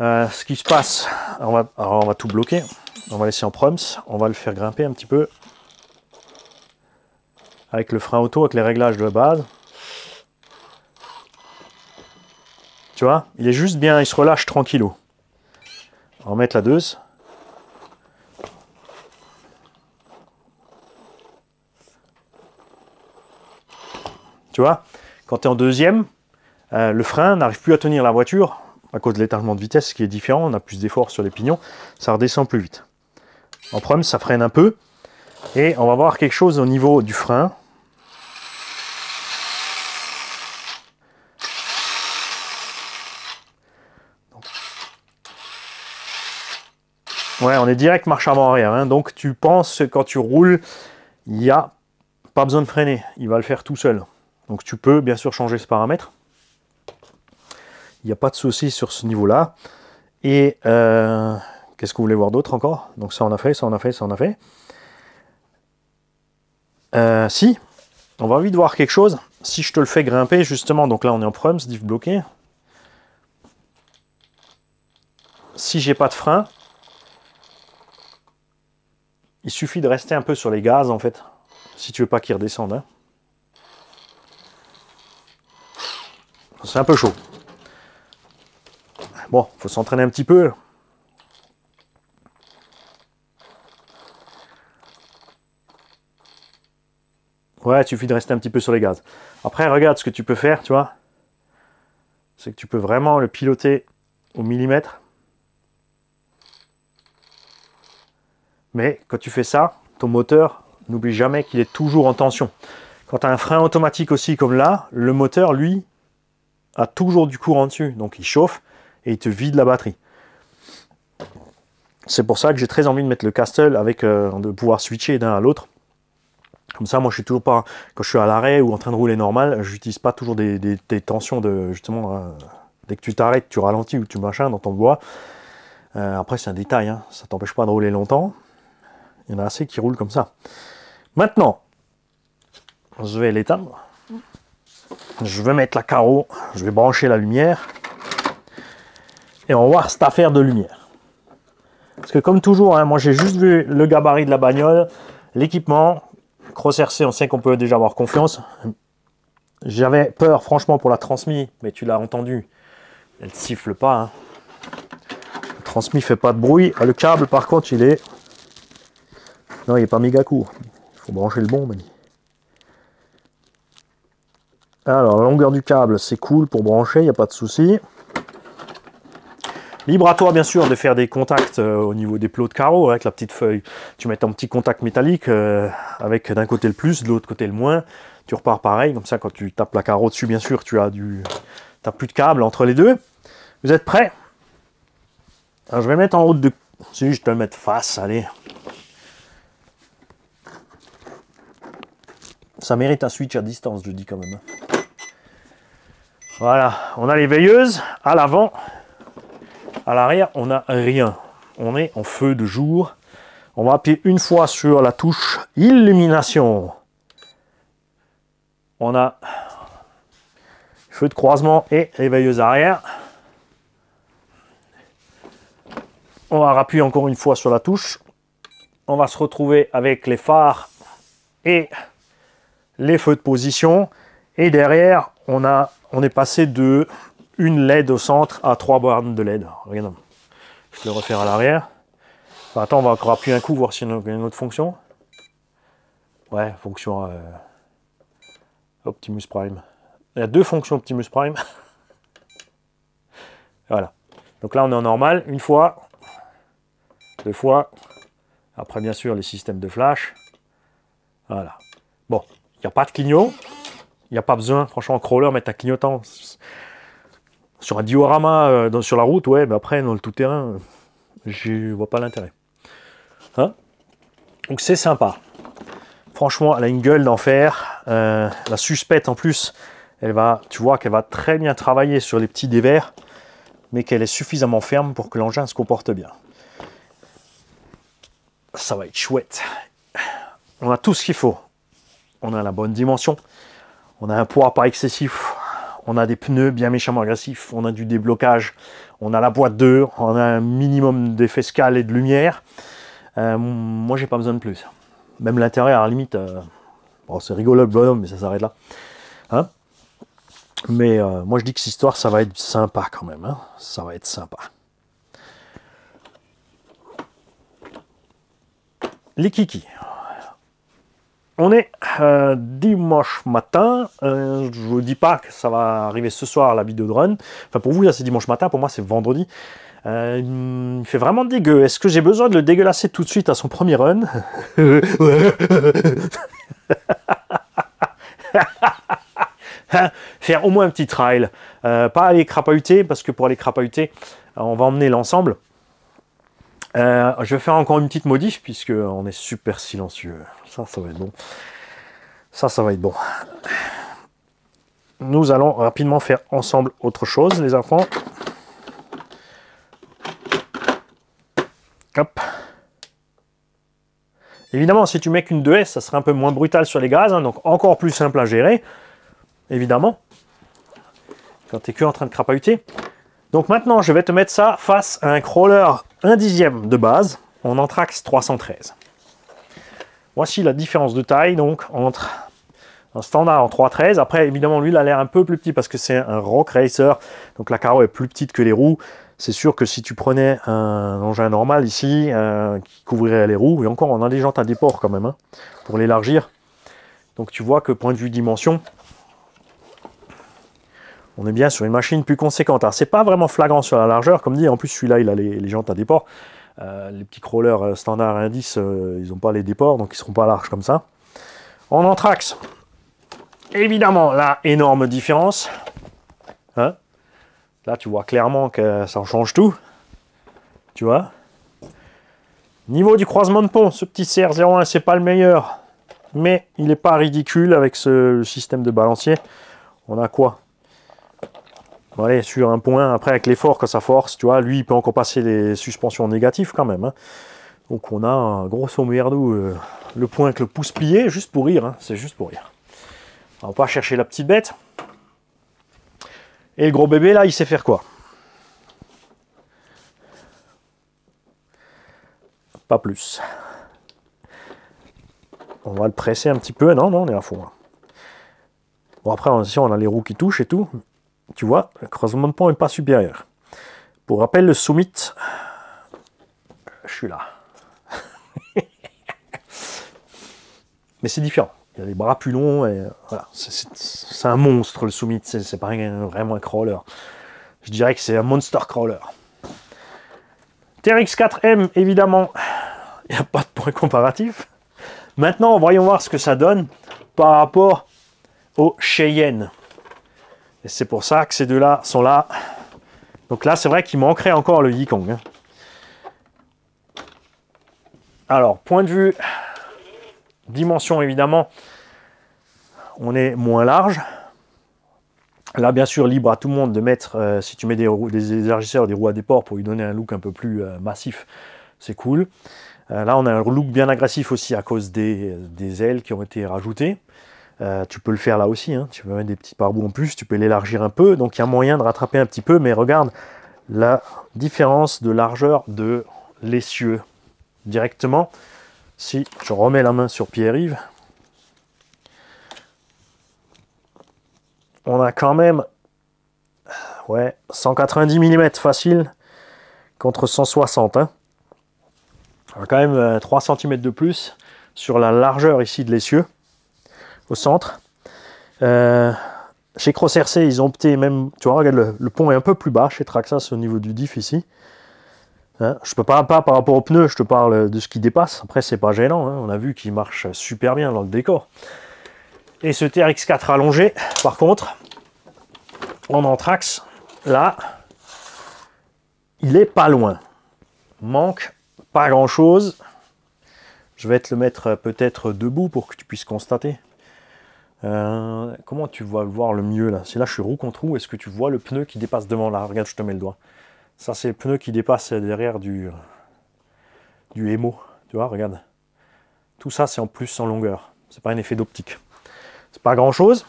euh, ce qui se passe. On va, alors on va tout bloquer. On va laisser en PROMS On va le faire grimper un petit peu. Avec le frein auto, avec les réglages de base. Tu vois, il est juste bien, il se relâche tranquillou. On va mettre la deuxième. Tu vois, quand tu es en deuxième, euh, le frein n'arrive plus à tenir la voiture à cause de l'étagement de vitesse qui est différent, on a plus d'efforts sur les pignons, ça redescend plus vite. En problème, ça freine un peu. Et on va voir quelque chose au niveau du frein. Ouais, on est direct marche avant-arrière. Hein. Donc tu penses, que quand tu roules, il n'y a pas besoin de freiner. Il va le faire tout seul. Donc tu peux bien sûr changer ce paramètre. Il n'y a pas de souci sur ce niveau-là. Et euh, qu'est-ce que vous voulez voir d'autre encore Donc ça on a fait, ça on a fait, ça on a fait. Euh, si, on va vite voir quelque chose. Si je te le fais grimper justement, donc là on est en prums, diff bloqué. Si j'ai pas de frein, il suffit de rester un peu sur les gaz en fait, si tu veux pas qu'ils redescendent. Hein. c'est un peu chaud. Bon, faut s'entraîner un petit peu. Ouais, il suffit de rester un petit peu sur les gaz. Après, regarde ce que tu peux faire, tu vois. C'est que tu peux vraiment le piloter au millimètre. Mais quand tu fais ça, ton moteur, n'oublie jamais qu'il est toujours en tension. Quand tu as un frein automatique aussi comme là, le moteur, lui, a toujours du courant dessus, donc il chauffe et il te vide la batterie. C'est pour ça que j'ai très envie de mettre le Castle avec euh, de pouvoir switcher d'un à l'autre. Comme ça, moi, je suis toujours pas quand je suis à l'arrêt ou en train de rouler normal, j'utilise pas toujours des, tensions de justement euh, dès que tu t'arrêtes, tu ralentis ou tu machins dans ton bois. Euh, après, c'est un détail, hein. ça t'empêche pas de rouler longtemps. Il y en a assez qui roulent comme ça. Maintenant, je vais l'éteindre. Je vais mettre la carreau, je vais brancher la lumière. Et on va voir cette affaire de lumière. Parce que comme toujours, hein, moi j'ai juste vu le gabarit de la bagnole, l'équipement. Cross RC, on sait qu'on peut déjà avoir confiance. J'avais peur franchement pour la transmis, mais tu l'as entendu. Elle siffle pas. Hein. la Le transmis fait pas de bruit. Ah, le câble par contre il est... Non, il n'est pas méga court. Il faut brancher le bon, mais... Hein, alors, la longueur du câble, c'est cool pour brancher, il n'y a pas de souci. Libre à toi, bien sûr, de faire des contacts euh, au niveau des plots de carreaux hein, avec la petite feuille. Tu mets un petit contact métallique euh, avec d'un côté le plus, de l'autre côté le moins. Tu repars pareil, comme ça, quand tu tapes la carreau dessus, bien sûr, tu as du, as plus de câble entre les deux. Vous êtes prêts Alors, Je vais mettre en route de... Si, je te le mettre face, allez. Ça mérite un switch à distance, je dis quand même. Hein. Voilà, on a les veilleuses à l'avant, à l'arrière, on n'a rien. On est en feu de jour. On va appuyer une fois sur la touche illumination. On a feu de croisement et les veilleuses arrière. On va appuyer encore une fois sur la touche. On va se retrouver avec les phares et les feux de position. Et derrière, on, a, on est passé de une LED au centre à trois bornes de LED. Regarde, je vais le refaire à l'arrière. attends, on va encore appuyer un coup, voir si y a une autre fonction. Ouais, fonction euh, Optimus Prime. Il y a deux fonctions Optimus Prime. voilà. Donc là, on est en normal, une fois, deux fois. Après, bien sûr, les systèmes de flash. Voilà. Bon, il n'y a pas de clignot. Il n'y a pas besoin, franchement, un crawler, mettre un clignotant. Sur un diorama, euh, sur la route, ouais, mais après, dans le tout-terrain, je vois pas l'intérêt. Hein Donc c'est sympa. Franchement, elle a une gueule d'enfer. Euh, la suspecte, en plus, elle va, tu vois qu'elle va très bien travailler sur les petits dévers, mais qu'elle est suffisamment ferme pour que l'engin se comporte bien. Ça va être chouette. On a tout ce qu'il faut. On a la bonne dimension. On a un poids pas excessif, on a des pneus bien méchamment agressifs, on a du déblocage, on a la boîte 2, on a un minimum d'effets scale et de lumière. Euh, moi, j'ai pas besoin de plus. Même l'intérieur, à la limite, euh, c'est rigolo le bonhomme, mais ça s'arrête là. Hein. mais euh, moi, je dis que cette histoire, ça va être sympa quand même. Hein. ça va être sympa. Les kikis on est euh, dimanche matin. je euh, je vous dis pas que ça va arriver ce soir la vidéo de run. Enfin, pour vous, là, c'est dimanche matin. Pour moi, c'est vendredi. Euh, il fait vraiment dégueu. Est-ce que j'ai besoin de le dégueulasser tout de suite à son premier run Faire au moins un petit trial. pas aller crapahuter, parce que pour aller crapahuter, on va emmener l'ensemble. je vais faire encore une petite modif, puisque on est super silencieux. Ça, ça va être bon. Ça, ça va être bon. Nous allons rapidement faire ensemble autre chose, les enfants. Hop. Évidemment, si tu mets qu'une 2S, ça serait un peu moins brutal sur les gaz, hein, donc encore plus simple à gérer, évidemment, quand tu es que en train de crapahuter. Donc maintenant, je vais te mettre ça face à un crawler 1 dixième de base en Anthrax 313. Voici la différence de taille donc entre un standard en 3.13. Après, évidemment, lui, il a l'air un peu plus petit parce que c'est un rock racer. Donc la carreau est plus petite que les roues. C'est sûr que si tu prenais un engin normal ici, euh, qui couvrirait les roues, et encore, on a des jantes à déport quand même, hein, pour l'élargir. Donc tu vois que point de vue dimension, on est bien sur une machine plus conséquente. Alors c'est pas vraiment flagrant sur la largeur, comme dit, en plus celui-là il a les jantes à déport, euh, les petits crawlers euh, standard indice, euh, ils n'ont pas les déports, donc ils ne seront pas larges comme ça. En entraxe évidemment, là, énorme différence. Hein. là, tu vois clairement que ça en change tout. Tu vois Niveau du croisement de pont, ce petit CR01, c'est pas le meilleur. Mais il n'est pas ridicule avec ce système de balancier. On a quoi sur un point, après avec l'effort que ça force, tu vois, lui, il peut encore passer les suspensions négatives quand même. Hein. Donc on a, grosso modo, euh, le point avec le pouce plié, juste pour rire, hein. c'est juste pour rire. On va pas chercher la petite bête. Et le gros bébé, là, il sait faire quoi Pas plus. On va le presser un petit peu. Non, non, on est à fond. Hein. Bon, après, si on a les roues qui touchent et tout, tu vois, le croisement de pont n'est pas supérieur. Pour rappel, le Summit, je suis là. Mais c'est différent. Il a les bras plus longs et C'est un monstre le Summit, c'est pas vraiment un crawler. Je dirais que c'est un monster crawler. TRX4M, évidemment, il n'y a pas de point comparatif. Maintenant, voyons voir ce que ça donne par rapport au Cheyenne c'est pour ça que ces deux-là sont là. Donc là, c'est vrai qu'il manquerait encore le Yikong. Hein. Alors, point de vue, dimension évidemment, on est moins large. Là, bien sûr, libre à tout le monde de mettre, euh, si tu mets des, des élargisseurs, des roues à déport pour lui donner un look un peu plus euh, massif, c'est cool. Euh, là, on a un look bien agressif aussi à cause des ailes qui ont été rajoutées. Euh, tu peux le faire là aussi, hein. tu peux mettre des petits parbouts en plus, tu peux l'élargir un peu, donc il y a moyen de rattraper un petit peu, mais regarde la différence de largeur de l'essieu. Directement, si je remets la main sur Pierre-Yves, on a quand même ouais, 190 mm facile contre 160. Hein. On a quand même 3 euh, cm de plus sur la largeur ici de l'essieu au centre. Euh, chez Cross RC, ils ont opté même, tu vois, regarde, le, pont est un peu plus bas chez Traxxas au niveau du diff ici. Hein, je ne peux pas, pas par rapport aux pneus, je te parle de ce qui dépasse. Après, c'est pas gênant, hein. on a vu qu'il marche super bien dans le décor. Et ce TRX4 allongé, par contre, en anthrax, là, il est pas loin. Manque pas grand chose. Je vais te le mettre peut-être debout pour que tu puisses constater. Euh, comment tu vas voir le mieux là Si là je suis roue contre roue, est-ce que tu vois le pneu qui dépasse devant là Regarde, je te mets le doigt. Ça c'est le pneu qui dépasse derrière du du émo. Tu vois, regarde. Tout ça c'est en plus en longueur. C'est pas un effet d'optique. C'est pas grand chose.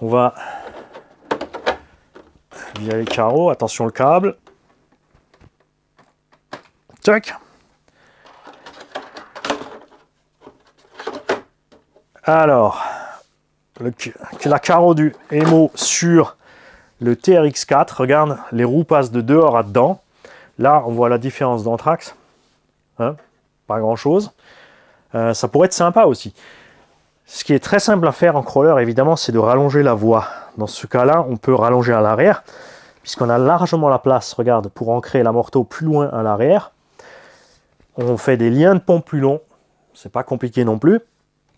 On va via les carreaux. Attention le câble. Tac. Alors, la carreau du Emo sur le TRX4. Regarde, les roues passent de dehors à dedans. Là, on voit la différence d'entraxe hein, pas grand-chose. Euh, ça pourrait être sympa aussi. Ce qui est très simple à faire en crawler, évidemment, c'est de rallonger la voie. Dans ce cas-là, on peut rallonger à l'arrière, puisqu'on a largement la place, regarde, pour ancrer la morteau plus loin à l'arrière. On fait des liens de pont plus longs, c'est pas compliqué non plus.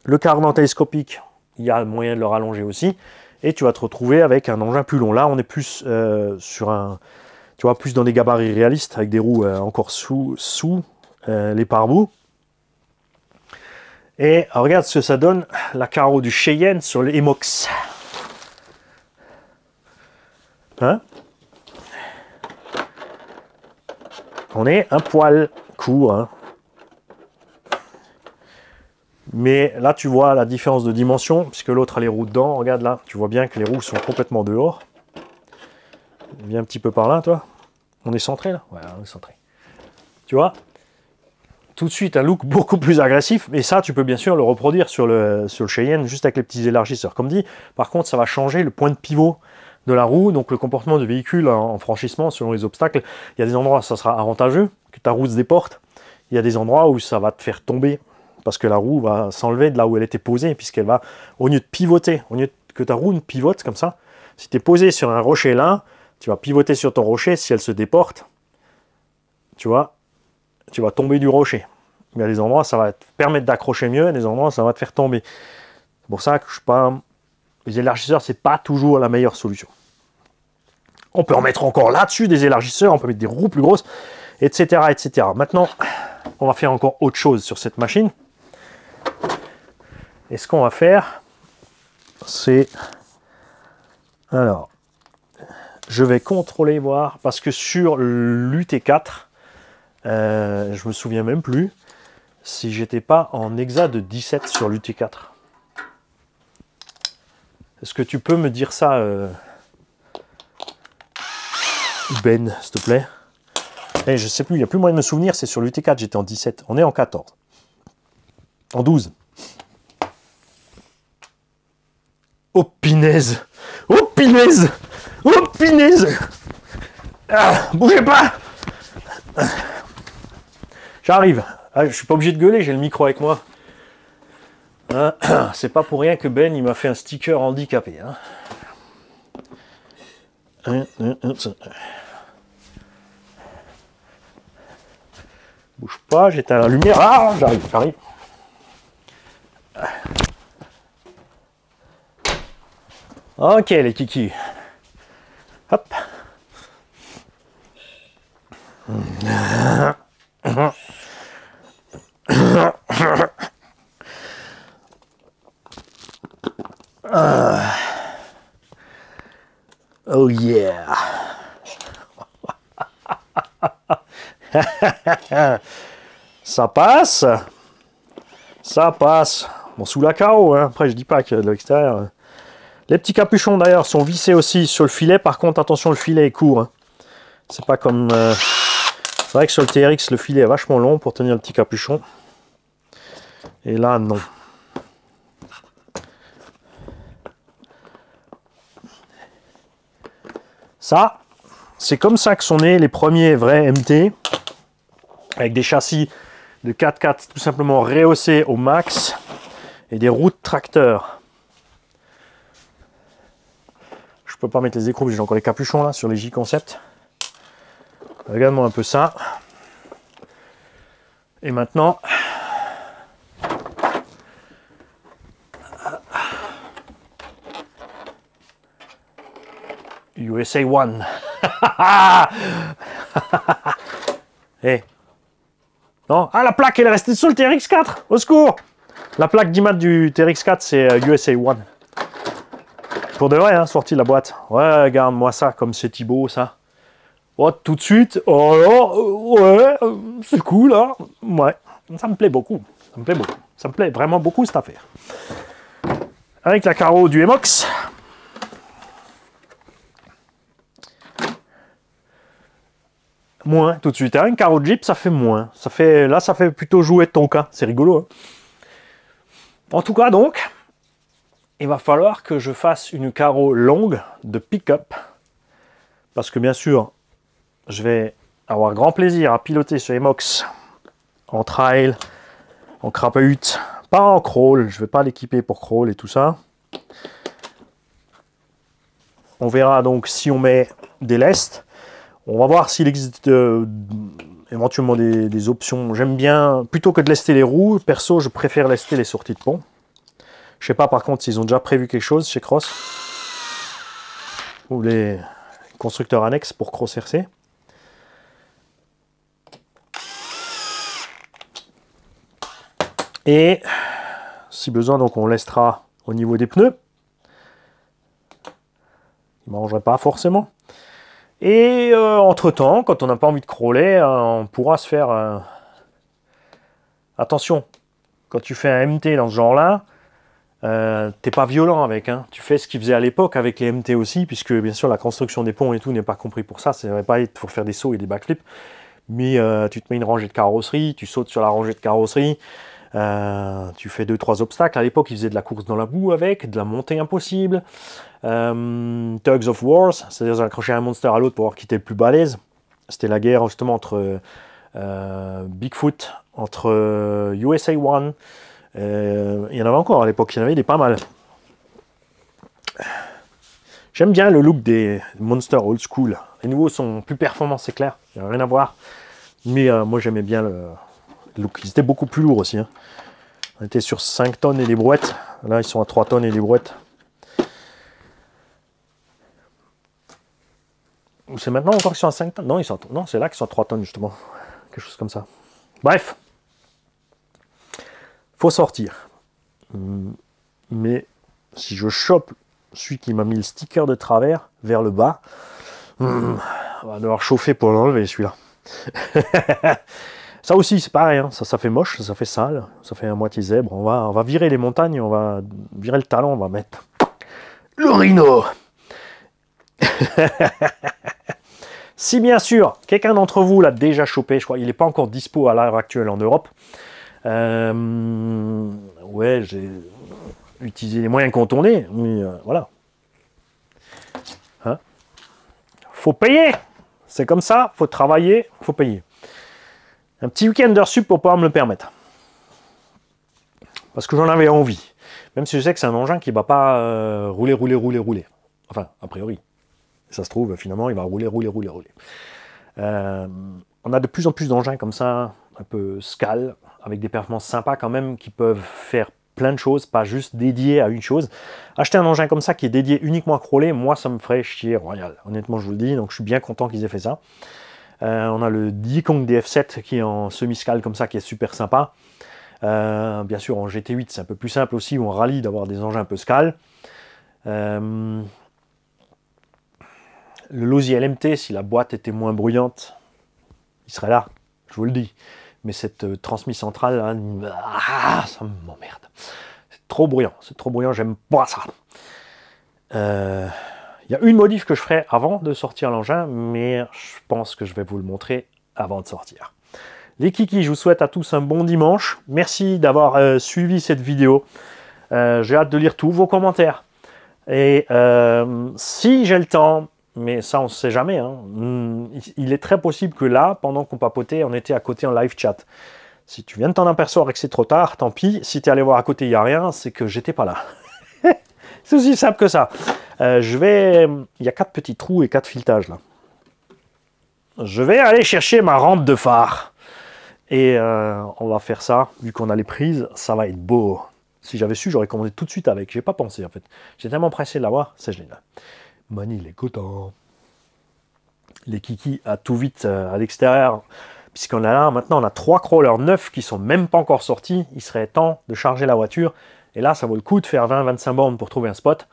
Le cardan télescopique, il y a moyen de le rallonger aussi. Et tu vas te retrouver avec un engin plus long. Là, on est plus euh, sur un, tu vois, plus dans des gabarits réalistes, avec des roues euh, encore sous, sous euh, les pare Et regarde ce que ça donne, la carreau du Cheyenne sur le Emox. Hein? On est un poil court, hein. Mais là, tu vois la différence de dimension, puisque l'autre a les roues dedans. Regarde là, tu vois bien que les roues sont complètement dehors. Viens un petit peu par là, toi. On est centré, là Ouais, on est centré. Tu vois Tout de suite, un look beaucoup plus agressif. Et ça, tu peux bien sûr le reproduire sur le, sur le Cheyenne, juste avec les petits élargisseurs, comme dit. Par contre, ça va changer le point de pivot de la roue, donc le comportement du véhicule en franchissement selon les obstacles. Il y a des endroits où ça sera avantageux, que ta roue se déporte. Il y a des endroits où ça va te faire tomber parce que la roue va s'enlever de là où elle était posée, puisqu'elle va, au lieu de pivoter, au lieu que ta roue ne pivote comme ça, si tu es posé sur un rocher là, tu vas pivoter sur ton rocher, si elle se déporte, tu vois, tu vas tomber du rocher. Mais à des endroits, ça va te permettre d'accrocher mieux, à des endroits, ça va te faire tomber. C'est pour ça que je pas... Les élargisseurs, c'est pas toujours la meilleure solution. On peut en mettre encore là-dessus des élargisseurs, on peut mettre des roues plus grosses, etc., etc. Maintenant, on va faire encore autre chose sur cette machine. Et ce qu'on va faire, c'est... Alors, je vais contrôler, voir, parce que sur l'UT4, euh, je me souviens même plus si j'étais pas en hexa de 17 sur l'UT4. Est-ce que tu peux me dire ça, euh, Ben, s'il te plaît je eh, je sais plus, il n'y a plus moyen de me souvenir, c'est sur l'UT4, j'étais en 17. On est en 14. En 12. Oh pinaise Oh pinaise Oh pinaise ah, Bougez pas J'arrive. Ah, je suis pas obligé de gueuler, j'ai le micro avec moi. Ah, c'est pas pour rien que Ben il m'a fait un sticker handicapé. Hein. Bouge pas, j'éteins la lumière. Ah, j'arrive, j'arrive. Ok les kiki, Hop. Oh yeah. Ça passe. Ça passe. Bon, sous la carreau, hein. après je dis pas que de l'extérieur. Hein. Les petits capuchons d'ailleurs sont vissés aussi sur le filet. Par contre, attention, le filet est court. Hein. C'est pas comme... Euh, c'est vrai que sur le TRX, le filet est vachement long pour tenir le petit capuchon. Et là, non. Ça, c'est comme ça que sont nés les premiers vrais MT, avec des châssis de 4x4 tout simplement rehaussés au max, et des roues tracteurs. tracteur. je peux pas mettre les écrous, j'ai encore les capuchons là sur les J-Concept. Regarde-moi un peu ça. Et maintenant, USA One. eh Non Ah, la plaque, elle est restée sous le TRX4 Au secours La plaque d'image du TRX4, c'est USA euh, One. Pour de vrai, hein, sorti de la boîte. Ouais, regarde-moi ça, comme c'est Thibaut, ça. tout de suite, oh, oh, oh ouais, euh, c'est cool, hein. Ouais, ça me plaît beaucoup. Ça me plaît beaucoup. Ça me plaît vraiment beaucoup, cette affaire. Avec la carreau du Emox. Moins, tout de suite. Hein. Un carreau de Jeep, ça fait moins. Ça fait, là, ça fait plutôt jouer ton cas. C'est rigolo. Hein. En tout cas, donc, il va falloir que je fasse une carreau longue de pick-up parce que bien sûr, je vais avoir grand plaisir à piloter ce Emox en trail, en crapahute, pas en crawl, je ne vais pas l'équiper pour crawl et tout ça. On verra donc si on met des lestes. On va voir s'il existe euh, éventuellement des, des options. J'aime bien, plutôt que de lester les roues, perso, je préfère lester les sorties de pont. Je sais pas par contre s'ils ont déjà prévu quelque chose chez Cross ou les constructeurs annexes pour Cross RC. Et si besoin, donc on laissera au niveau des pneus. Il ne pas forcément. Et euh, entre-temps, quand on n'a pas envie de crawler, euh, on pourra se faire... Euh, attention, quand tu fais un MT dans ce genre-là, tu euh, t'es pas violent avec, hein. tu fais ce qu'ils faisaient à l'époque avec les MT aussi, puisque bien sûr la construction des ponts et tout n'est pas compris pour ça, c'est pas pour faire des sauts et des backflips, mais euh, tu te mets une rangée de carrosserie, tu sautes sur la rangée de carrosserie, euh, tu fais deux trois obstacles. À l'époque, ils faisaient de la course dans la boue avec, de la montée impossible, Tugs of Wars, c'est-à-dire accrocher un monster à l'autre pour voir qui le plus balèze. C'était la guerre justement entre Bigfoot, entre USA One. Euh, il y en avait encore à l'époque, il y en avait des pas mal. J'aime bien le look des Monster Old School. Les nouveaux sont plus performants, c'est clair. Il n'y a rien à voir. Mais euh, moi, j'aimais bien le look. Ils étaient beaucoup plus lourds aussi. Hein. On était sur 5 tonnes et des brouettes. Là, ils sont à 3 tonnes et des brouettes. Ou c'est maintenant encore qu'ils sont à 5 tonnes Non, ils sont non c'est là qu'ils sont à 3 tonnes, justement. Quelque chose comme ça. Bref, faut sortir. Mm. Mais si je chope celui qui m'a mis le sticker de travers vers le bas, mm, on va devoir chauffer pour l'enlever celui-là. ça aussi, c'est pareil, hein. ça, ça fait moche, ça fait sale, ça fait à moitié zèbre. On va, on va virer les montagnes, on va virer le talon, on va mettre le rhino. si bien sûr, quelqu'un d'entre vous l'a déjà chopé, je crois, il n'est pas encore dispo à l'heure actuelle en Europe. Euh, ouais, j'ai utilisé les moyens contournés, mais euh, voilà. Hein? faut payer C'est comme ça, faut travailler, faut payer. Un petit week-end de pour pouvoir me le permettre. Parce que j'en avais envie. Même si je sais que c'est un engin qui ne va pas euh, rouler, rouler, rouler, rouler. Enfin, a priori. Ça se trouve, finalement, il va rouler, rouler, rouler, rouler. on a de plus en plus d'engins comme ça, un peu scal, avec des performances sympas quand même, qui peuvent faire plein de choses, pas juste dédiées à une chose. Acheter un engin comme ça qui est dédié uniquement à crawler, moi ça me ferait chier royal. Honnêtement, je vous le dis, donc je suis bien content qu'ils aient fait ça. Euh, on a le Dikong DF7 qui est en semi scale comme ça, qui est super sympa. Euh, bien sûr, en GT8, c'est un peu plus simple aussi, ou on rallye d'avoir des engins un peu scale euh, le Lozi LMT, si la boîte était moins bruyante, il serait là, je vous le dis mais cette euh, transmis centrale, hein, ah, ça m'emmerde. C'est trop bruyant, c'est trop bruyant, j'aime pas ça. Il euh, y a une modif que je ferai avant de sortir l'engin, mais je pense que je vais vous le montrer avant de sortir. Les kiki, je vous souhaite à tous un bon dimanche. Merci d'avoir euh, suivi cette vidéo. j'ai hâte de lire tous vos commentaires. Et si j'ai le temps, mais ça on ne sait jamais. Hein. Mm, il est très possible que là, pendant qu'on papotait, on était à côté en live chat. Si tu viens de t'en apercevoir et que c'est trop tard, tant pis. Si tu es allé voir à côté, il n'y a rien, c'est que j'étais pas là. c'est aussi simple que ça. Euh, je vais... Il y a quatre petits trous et quatre filetages là. Je vais aller chercher ma rampe de phare. Et euh, on va faire ça, vu qu'on a les prises, ça va être beau. Si j'avais su, j'aurais commandé tout de suite avec. J'ai pas pensé en fait. J'ai tellement pressé de l'avoir, c'est génial. Mani les cotons. Les kikis à tout vite euh, à l'extérieur, puisqu'on a là, maintenant on a trois crawlers neufs qui sont même pas encore sortis. Il serait temps de charger la voiture. Et là, ça vaut le coup de faire 20-25 bornes pour trouver un spot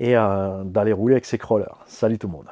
et euh, d'aller rouler avec ces crawlers. Salut tout le monde.